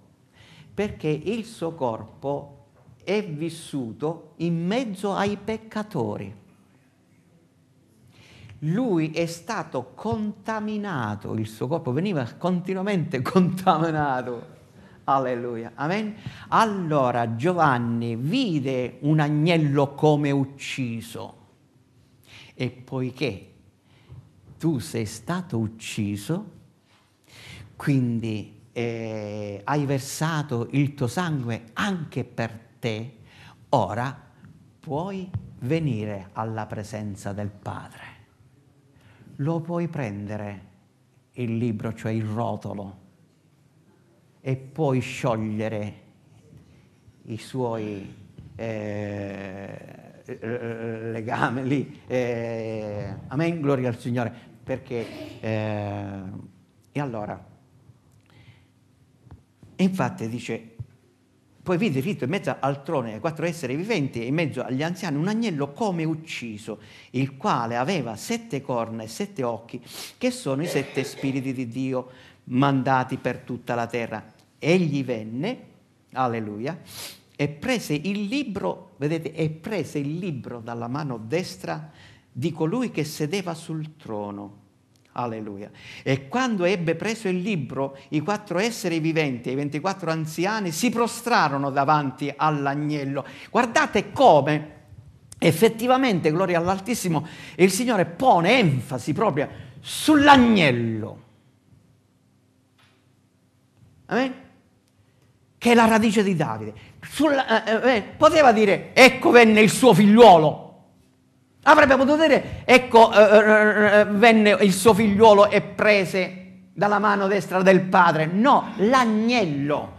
Speaker 2: perché il suo corpo è vissuto in mezzo ai peccatori. Lui è stato contaminato, il suo corpo veniva continuamente contaminato Alleluia. Amen. Allora Giovanni vide un agnello come ucciso e poiché tu sei stato ucciso, quindi eh, hai versato il tuo sangue anche per te, ora puoi venire alla presenza del Padre. Lo puoi prendere il libro, cioè il rotolo e poi sciogliere i suoi eh, eh legame lì. Eh, amen, gloria al Signore. Perché, eh, e allora, infatti dice, poi vide fitto in mezzo al trono ai quattro esseri viventi e in mezzo agli anziani un agnello come ucciso, il quale aveva sette corna e sette occhi, che sono i sette spiriti di Dio mandati per tutta la terra egli venne, alleluia, e prese il libro, vedete, e prese il libro dalla mano destra di colui che sedeva sul trono. Alleluia. E quando ebbe preso il libro, i quattro esseri viventi, i 24 anziani, si prostrarono davanti all'agnello. Guardate come effettivamente, gloria all'Altissimo, il Signore pone enfasi proprio sull'agnello. Amen? che è la radice di Davide. Sulla, eh, eh, eh, poteva dire, ecco venne il suo figliuolo. Avrebbe potuto dire, ecco eh, eh, eh, venne il suo figliuolo e prese dalla mano destra del padre. No, l'agnello.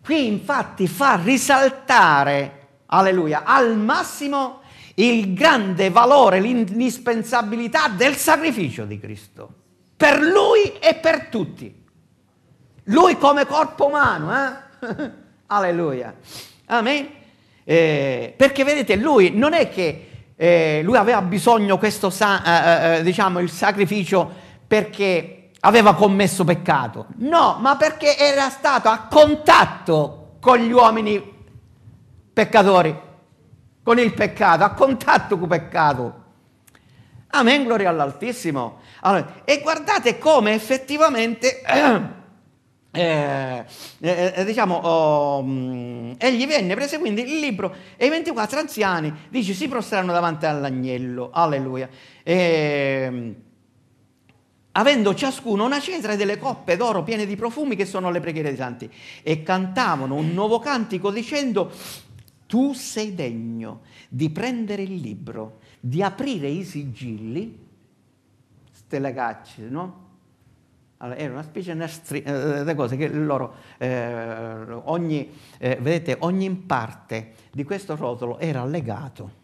Speaker 2: Qui infatti fa risaltare, alleluia, al massimo il grande valore, l'indispensabilità del sacrificio di Cristo. Per lui e per tutti. Lui come corpo umano, eh? Alleluia. Amen. Eh, perché vedete, lui non è che eh, lui aveva bisogno questo, sa- eh, eh, eh, diciamo, il sacrificio perché aveva commesso peccato. No, ma perché era stato a contatto con gli uomini peccatori, con il peccato, a contatto con il peccato. Amen, gloria all'Altissimo. Allora, e guardate come effettivamente Eh eh, eh, eh, diciamo, oh, mm, egli venne, prese quindi il libro e i 24 anziani, dice, si prostrarono davanti all'agnello, alleluia. Eh, avendo ciascuno una cetra e delle coppe d'oro piene di profumi che sono le preghiere dei santi, e cantavano un nuovo cantico dicendo, tu sei degno di prendere il libro, di aprire i sigilli, stella cacce, no? Allora, era una specie nastri- eh, di cose che loro, eh, ogni, eh, vedete, ogni parte di questo rotolo era legato.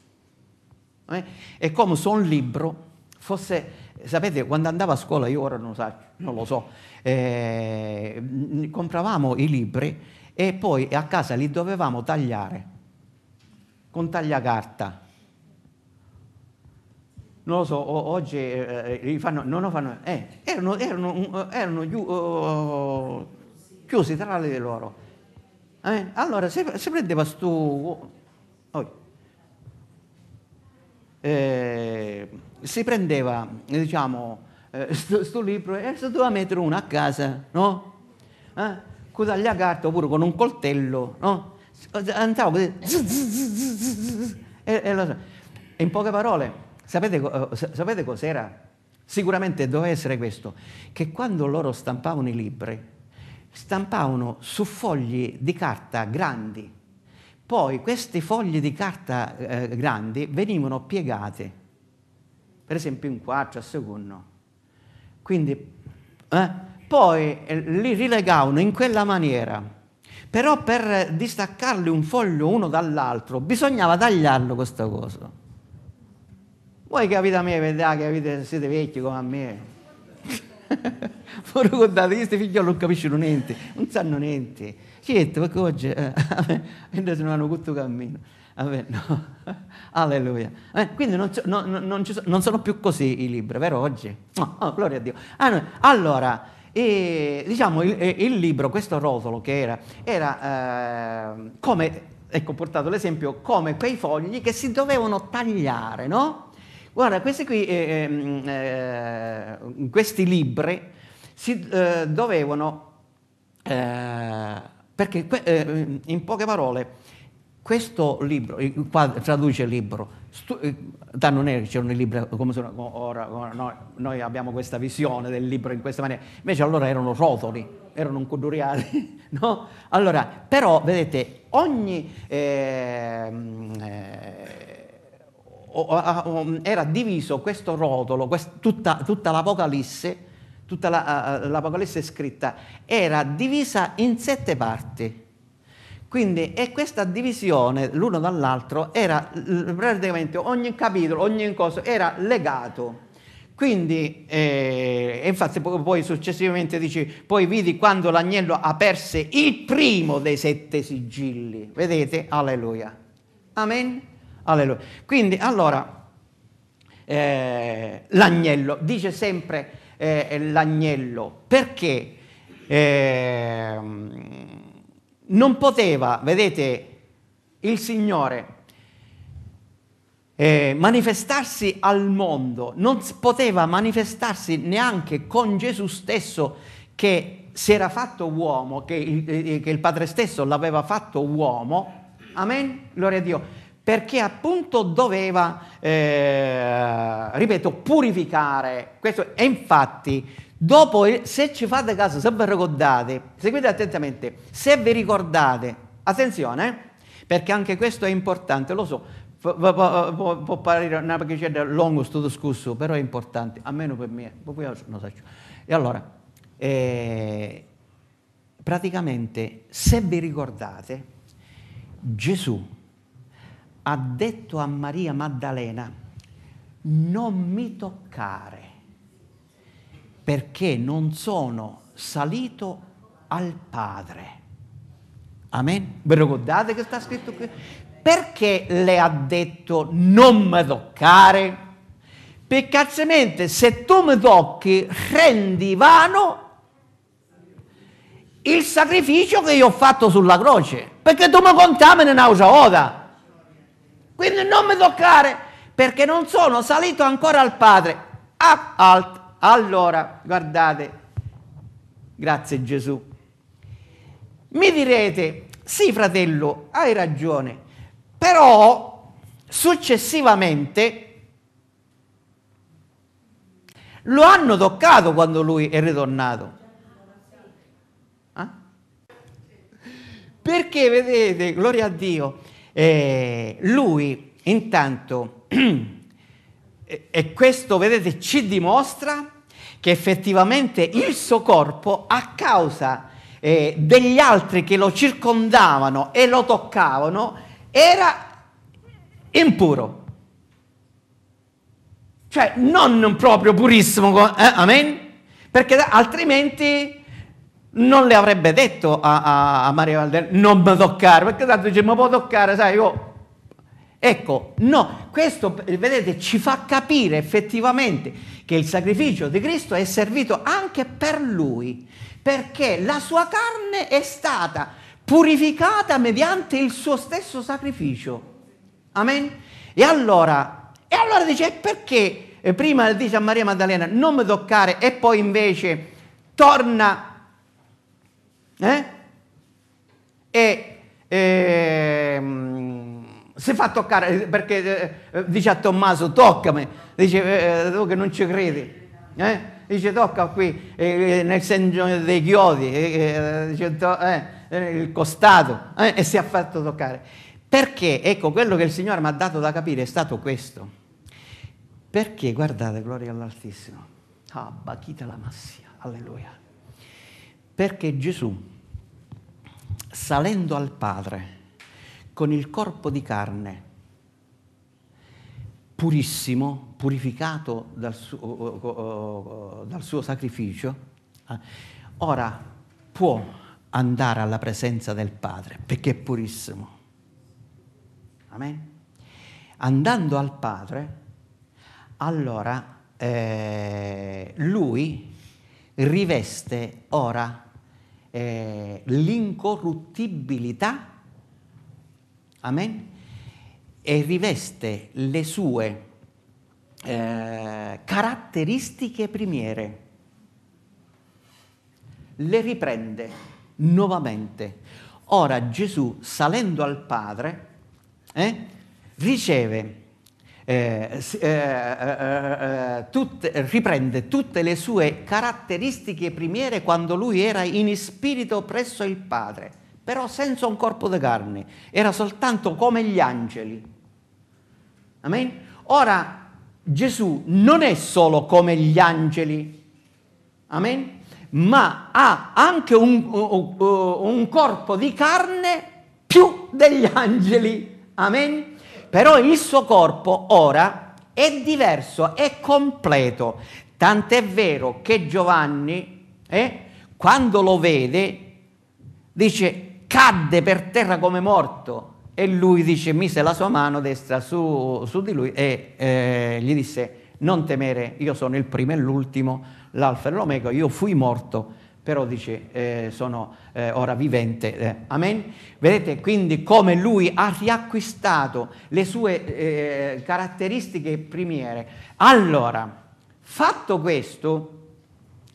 Speaker 2: Eh? È come se un libro fosse, sapete, quando andavo a scuola, io ora non, sa, non lo so, eh, compravamo i libri e poi a casa li dovevamo tagliare con tagliacarta non lo so, oggi eh, eh fanno, non lo fanno, eh, erano, erano, eh, erano giù, oh, chiusi tra le loro. Eh, allora, se, se prendeva questo... Oh, eh, si prendeva, diciamo, questo eh, sto, libro e si doveva mettere uno a casa, no? Eh? Con la carta oppure con un coltello, no? Andavo così... E, e, e in poche parole, Sapete, eh, sapete cos'era? Sicuramente doveva essere questo, che quando loro stampavano i libri, stampavano su fogli di carta grandi, poi questi fogli di carta eh, grandi venivano piegati, per esempio in quattro a secondo. Quindi, eh, poi eh, li rilegavano in quella maniera, però per distaccarli un foglio uno dall'altro bisognava tagliarlo questa cosa. Voi capite a me, vedrà, capite, siete vecchi come a me. Voi ricordate che questi figlioli non capiscono niente, non sanno niente. Certo, perché oggi, eh, non hanno tutto cammino. Vabbè, no. Alleluia. Vabbè, eh, quindi non, no, non, sono, non, sono più così i libri, vero oggi? No, oh, gloria a Dio. Ah, allora, e, diciamo, il, eh, il, libro, questo rotolo che era, era eh, come, ecco, ho portato l'esempio, come quei fogli che si dovevano tagliare, no? Guarda, questi qui, eh, ehm, eh, questi libri si eh, dovevano, eh, perché eh, in poche parole, questo libro, qua traduce il libro, stu- eh, da non è, c'erano i libri come sono, ora, noi, noi, abbiamo questa visione del libro in questa maniera, invece allora erano rotoli, erano un cuduriale, no? Allora, però vedete, ogni... Ehm, eh, Mm, era diviso questo rotolo, tutta, tutta l'Apocalisse, tutta la, l'Apocalisse scritta, era divisa in sette parti. Quindi e questa divisione l'uno dall'altro era praticamente ogni capitolo, ogni cosa era legato. Quindi, eh, infatti, poi successivamente dici, poi vidi quando l'agnello aperse il primo dei sette sigilli. Vedete? Alleluia. Amen. Alleluia. Quindi allora eh, l'agnello, dice sempre eh, l'agnello, perché eh, non poteva, vedete, il Signore eh, manifestarsi al mondo, non poteva manifestarsi neanche con Gesù stesso che si era fatto uomo, che il, eh, eh, che il Padre stesso l'aveva fatto uomo. Amen? Gloria a Dio perché appunto doveva, eh, ripeto, purificare. Questo, e infatti, dopo, se ci fate caso, se vi ricordate, seguite attentamente, se vi ricordate, attenzione, eh, perché anche questo è importante, lo so, può, può parere una pagina lunga questo discorso, però è importante, almeno per me, poi E allora, eh, praticamente, se vi ricordate, Gesù ha detto a Maria Maddalena, non mi toccare, perché non sono salito al Padre. Amen? Vi ricordate che sta scritto qui? Perché le ha detto non mi toccare? Perché se tu mi tocchi rendi vano il sacrificio che io ho fatto sulla croce, perché tu mi contamini un'altra volta. Quindi non mi toccare perché non sono salito ancora al Padre. Ah, alt. Allora, guardate, grazie Gesù. Mi direte, sì fratello, hai ragione, però successivamente lo hanno toccato quando lui è ritornato. Eh? Perché vedete, gloria a Dio, eh, lui intanto, e questo vedete ci dimostra che effettivamente il suo corpo a causa eh, degli altri che lo circondavano e lo toccavano era impuro. Cioè non proprio purissimo, eh, amen? Perché altrimenti non le avrebbe detto a, a, a Maria Valdere non mi toccare, perché tanto dice ma può toccare, sai, io... Ecco, no, questo, vedete, ci fa capire effettivamente che il sacrificio di Cristo è servito anche per lui, perché la sua carne è stata purificata mediante il suo stesso sacrificio. Amen? E allora, e allora dice, perché eh, prima dice a Maria Maddalena non mi toccare e poi invece torna eh? E, e ehm, si fa toccare perché eh, eh, dice a Tommaso toccami, dice eh, eh tu che non ci credi. Dice tocca qui nel segno dei chiodi, dice, to, il costato e si è fatto toccare. Perché? Ecco, quello che il Signore mi ha dato da capire è stato questo. Perché, guardate, gloria all'Altissimo. Abba, chita la massia, alleluia perché Gesù, salendo al Padre con il corpo di carne, purissimo, purificato dal suo, dal suo sacrificio, eh, ora può andare alla presenza del Padre perché è purissimo. Amen? Andando al Padre, allora eh, lui riveste ora eh, l'incorruttibilità, amen, e riveste le sue eh, caratteristiche primiere, le riprende nuovamente. Ora Gesù, salendo al Padre, eh, riceve eh, eh, eh, eh, eh tut, riprende tutte le sue caratteristiche primiere quando lui era in spirito presso il Padre, però senza un corpo di carne, era soltanto come gli angeli. Amen? Ora Gesù non è solo come gli angeli, Amen? ma ha anche un, un corpo di carne più degli angeli. Amen? però il suo corpo ora è diverso, è completo. Tant'è vero che Giovanni, eh, quando lo vede, dice cadde per terra come morto e lui dice mise la sua mano destra su, su di lui e eh, gli disse non temere, io sono il primo e l'ultimo, l'alfa e l'omega, io fui morto però dice eh, sono eh, ora vivente. Eh. Amen? Vedete quindi come lui ha riacquistato le sue eh, caratteristiche primiere. Allora, fatto questo,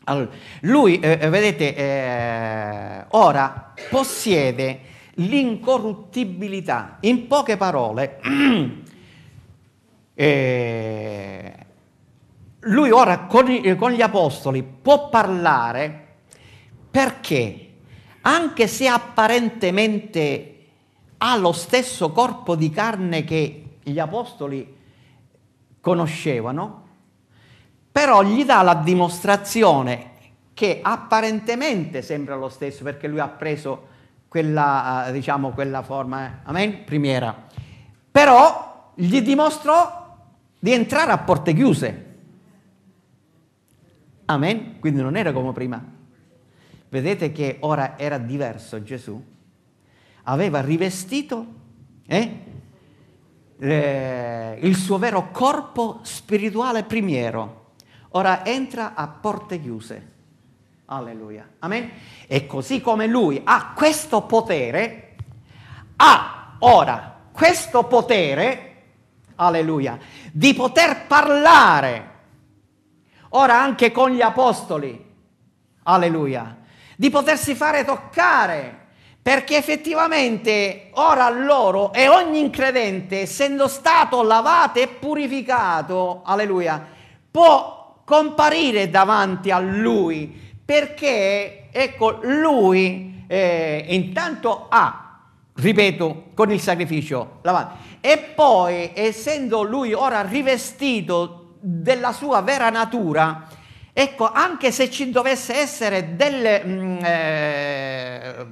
Speaker 2: allora, lui, eh, eh, vedete, ora possiede l'incorruttibilità. In poche parole, lui ora con, con gli apostoli può parlare perché? Anche se apparentemente ha lo stesso corpo di carne che gli apostoli conoscevano, però gli dà la dimostrazione che apparentemente sembra lo stesso perché lui ha preso quella, eh, diciamo, quella forma, eh. amen, primiera, però gli dimostrò di entrare a porte chiuse, amen, quindi non era come prima. Vedete che ora era diverso Gesù? Aveva rivestito eh, eh, il suo vero corpo spirituale primiero. Ora entra a porte chiuse. Alleluia. Amen. E così come lui ha questo potere, ha ora questo potere, alleluia, di poter parlare ora anche con gli apostoli. Alleluia di potersi fare toccare, perché effettivamente ora loro e ogni incredente, essendo stato lavato e purificato, alleluia, può comparire davanti a lui, perché ecco, lui eh, intanto ha, ripeto, con il sacrificio lavato, e poi essendo lui ora rivestito della sua vera natura, Ecco, anche se ci dovesse essere del mh, mm, eh,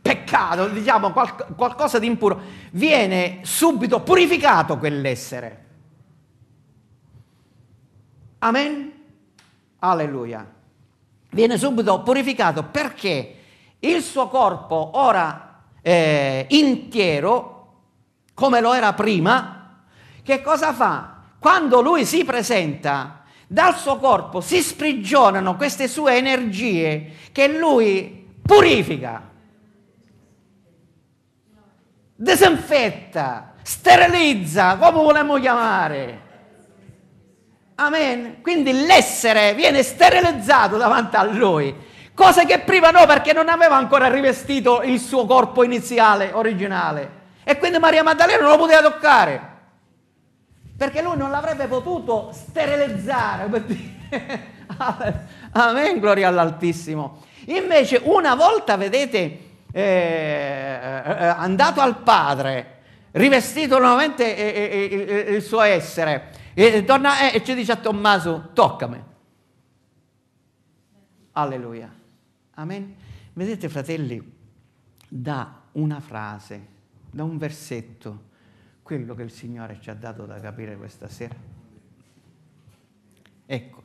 Speaker 2: peccato, diciamo qual- qualcosa di impuro, viene subito purificato quell'essere. Amen? Alleluia. Viene subito purificato perché il suo corpo ora eh, intero, come lo era prima, che cosa fa? Quando lui si presenta dal suo corpo si sprigionano queste sue energie che lui purifica, disinfetta, sterilizza, come vogliamo chiamare. Amen. Quindi l'essere viene sterilizzato davanti a lui, cosa che prima no perché non aveva ancora rivestito il suo corpo iniziale, originale. E quindi Maria Maddalena non lo poteva toccare perché lui non l'avrebbe potuto sterilizzare per Amen, gloria all'Altissimo. Invece una volta, vedete, eh, eh andato al Padre, rivestito nuovamente eh, eh, eh il suo essere, e, torna, eh, e ci dice a Tommaso, toccami. Alleluia. Amen. Vedete fratelli, da una frase, da un versetto, quello che il Signore ci ha dato da capire questa sera. Ecco,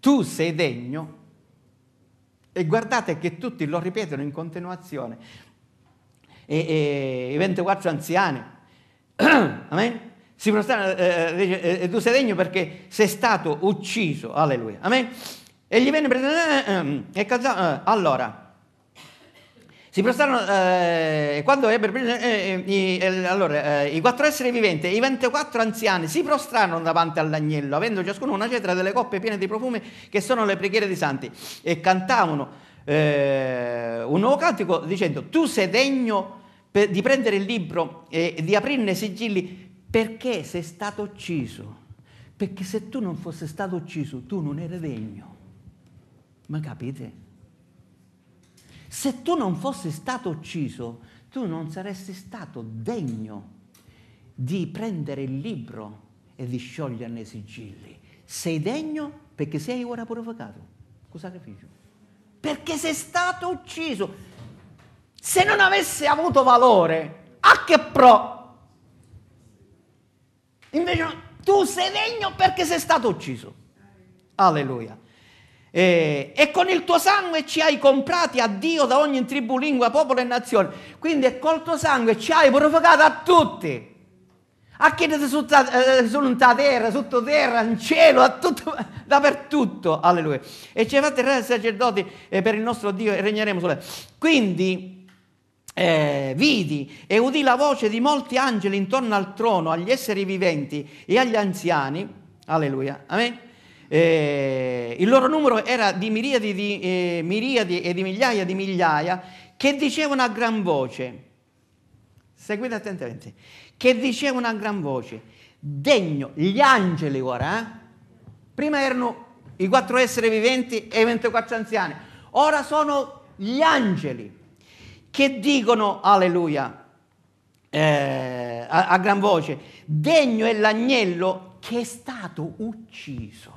Speaker 2: tu sei degno, e guardate che tutti lo ripetono in continuazione, e, e i 24 anziani, amen? Si prostrano, eh eh, eh, eh, tu sei degno perché sei stato ucciso, alleluia, amen? E gli venne preso, eh, eh, eh, eh allora, si prestarono, eh, quando ebbero eh, eh, eh allora, eh, i quattro esseri viventi i 24 anziani si prostrarono davanti all'agnello, avendo ciascuno una cetra delle coppe piene di profumi che sono le preghiere dei santi, e cantavano eh, un nuovo cantico dicendo: Tu sei degno per, di prendere il libro e di aprirne i sigilli perché sei stato ucciso. Perché se tu non fossi stato ucciso, tu non eri degno. Ma capite? Se tu non fossi stato ucciso, tu non saresti stato degno di prendere il libro e di scioglierne i sigilli. Sei degno perché sei ora provocato con sacrificio. Perché sei stato ucciso. Se non avesse avuto valore, a che pro? Invece tu sei degno perché sei stato ucciso. Alleluia. Eh, e con il tuo sangue ci hai comprati a Dio da ogni tribù, lingua, popolo e nazione. Quindi col tuo sangue ci hai purificato a tutti. A chi su tutta eh, terra, sottoterra, in cielo, a tutto, dappertutto. Alleluia. E ci hai fatto il re dei sacerdoti eh, per il nostro Dio e regneremo su lei. Quindi eh, vidi e udì la voce di molti angeli intorno al trono, agli esseri viventi e agli anziani. Alleluia. Amen eh, il loro numero era di miriadi, di, eh, miriadi e di migliaia di migliaia, che dicevano a gran voce, seguite attentamente, che dicevano a gran voce, degno, gli angeli ora, eh? prima erano i quattro esseri viventi e i 24 anziani, ora sono gli angeli che dicono alleluia eh, a, a gran voce, degno è l'agnello che è stato ucciso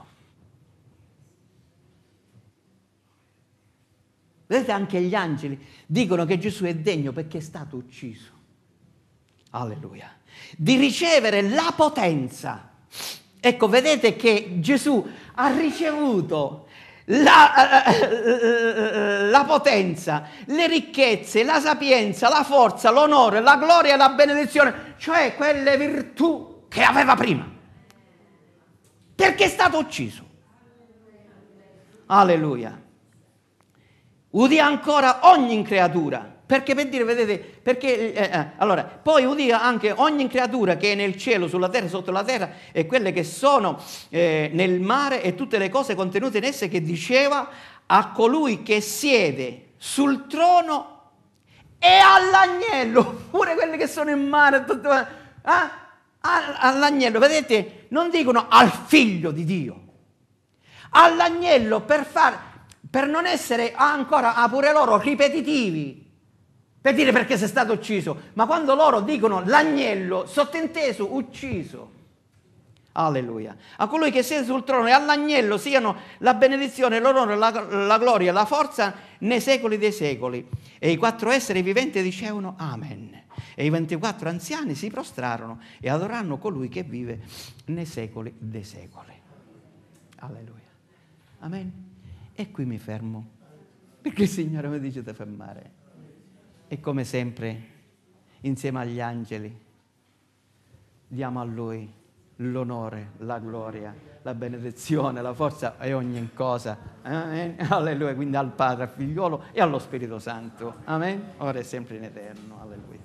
Speaker 2: Vedete anche gli angeli dicono che Gesù è degno perché è stato ucciso. Alleluia. Di ricevere la potenza. Ecco, vedete che Gesù ha ricevuto la, la, potenza, le ricchezze, la sapienza, la forza, l'onore, la gloria e la benedizione, cioè quelle virtù che aveva prima. Perché è stato ucciso. Alleluia udì ancora ogni creatura. Perché per dire, vedete, perché eh, eh, allora, poi udì anche ogni creatura che è nel cielo, sulla terra, sotto la terra e quelle che sono eh, nel mare e tutte le cose contenute in esse che diceva a colui che siede sul trono e all'agnello, pure quelle che sono in mare, tutto, ah, all'agnello, vedete, non dicono al figlio di Dio, all'agnello per fare per non essere ancora, ah, pure loro, ripetitivi. Per dire perché sei stato ucciso. Ma quando loro dicono l'agnello, sottinteso, ucciso. Alleluia. A colui che siede sul trono e all'agnello siano la benedizione, l'onore, la, la gloria, la forza nei secoli dei secoli. E i quattro esseri viventi dicevano Amen. E i 24 anziani si prostrarono e adorarono colui che vive nei secoli dei secoli. Alleluia. Amen. E qui mi fermo, perché il Signore mi dice di fermare. E come sempre, insieme agli angeli, diamo a Lui l'onore, la gloria, la benedizione, la forza e ogni cosa. Amen. Alleluia, quindi al Padre, al Figliolo e allo Spirito Santo. Amen. Ora e sempre in eterno. Alleluia.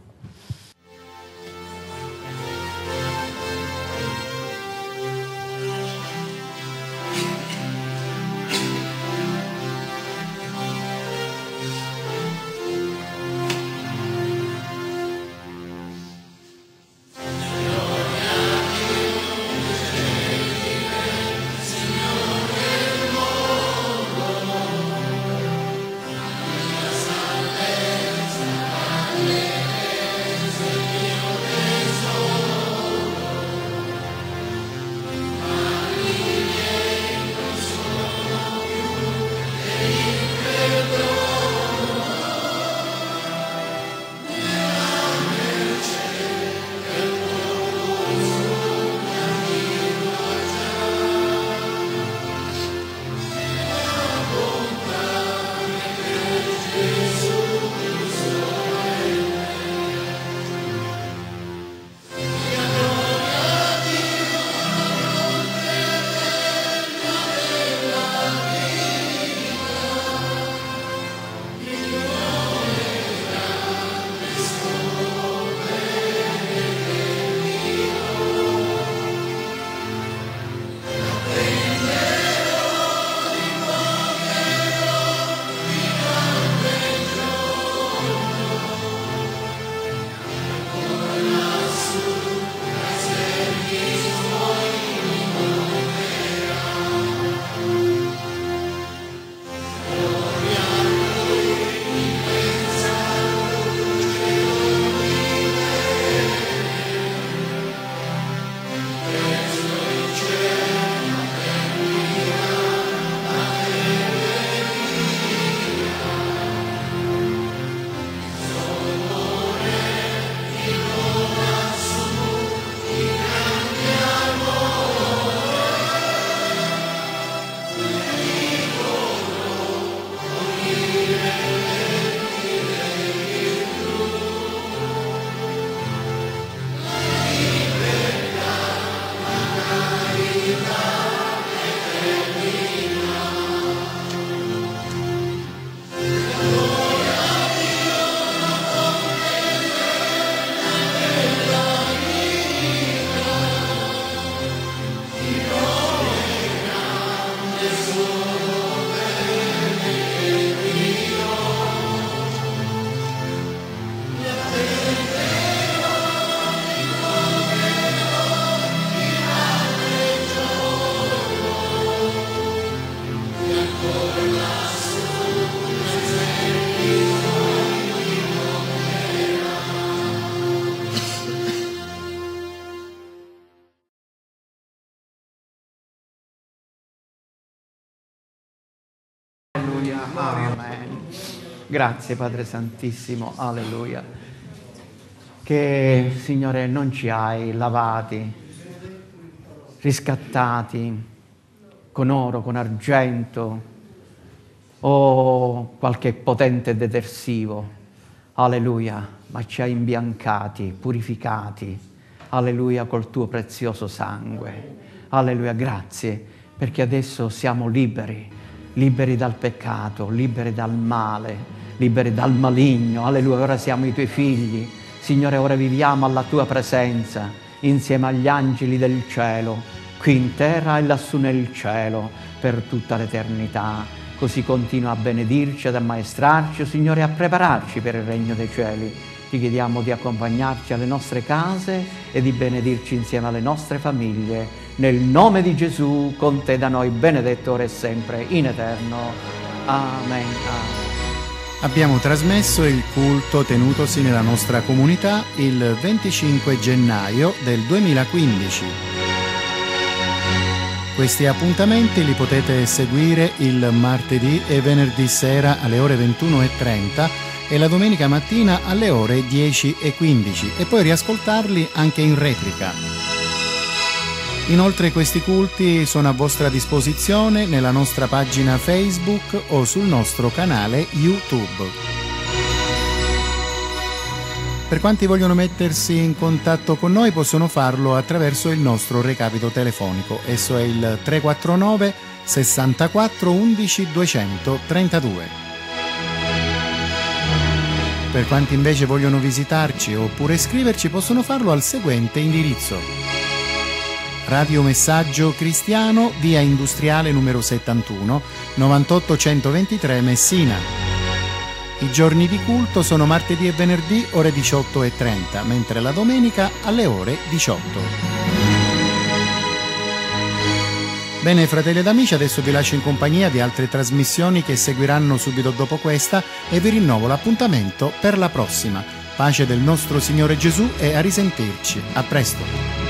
Speaker 3: Grazie Padre Santissimo, alleluia.
Speaker 2: Che Signore non ci hai lavati, riscattati con oro, con argento o qualche potente detersivo, alleluia, ma ci hai imbiancati, purificati, alleluia, col tuo prezioso sangue. Alleluia, grazie, perché adesso siamo liberi, liberi dal peccato, liberi dal male, liberi dal maligno, alleluia, ora siamo i tuoi figli, Signore, ora viviamo alla tua presenza, insieme agli angeli del cielo, qui in terra e lassù nel cielo, per tutta l'eternità. Così continua a benedirci, ad ammaestrarci, Signore, a prepararci per il regno dei cieli. Ti chiediamo di accompagnarci alle nostre case e di benedirci insieme alle nostre famiglie. Nel nome di Gesù, con te da noi, benedetto ora e sempre, in eterno. Amen. Amen.
Speaker 1: Abbiamo trasmesso il culto tenutosi nella nostra comunità il 25 gennaio del 2015. Questi appuntamenti li potete seguire il martedì e venerdì sera alle ore 21.30 e la domenica mattina alle ore 10.15 e poi riascoltarli anche in replica. Inoltre questi culti sono a vostra disposizione nella nostra pagina Facebook o sul nostro canale YouTube. Per quanti vogliono mettersi in contatto con noi possono farlo attraverso il nostro recapito telefonico, esso è il 349 64 11 232. Per quanti invece vogliono visitarci oppure scriverci possono farlo al seguente indirizzo Radio Messaggio Cristiano, via Industriale numero 71, 98123 Messina. I giorni di culto sono martedì e venerdì ore 18 e 30, mentre la domenica alle ore 18. Bene fratelli ed amici, adesso vi lascio in compagnia di altre trasmissioni che seguiranno subito dopo questa e vi rinnovo l'appuntamento per la prossima. Pace del nostro Signore Gesù e a risentirci. A presto.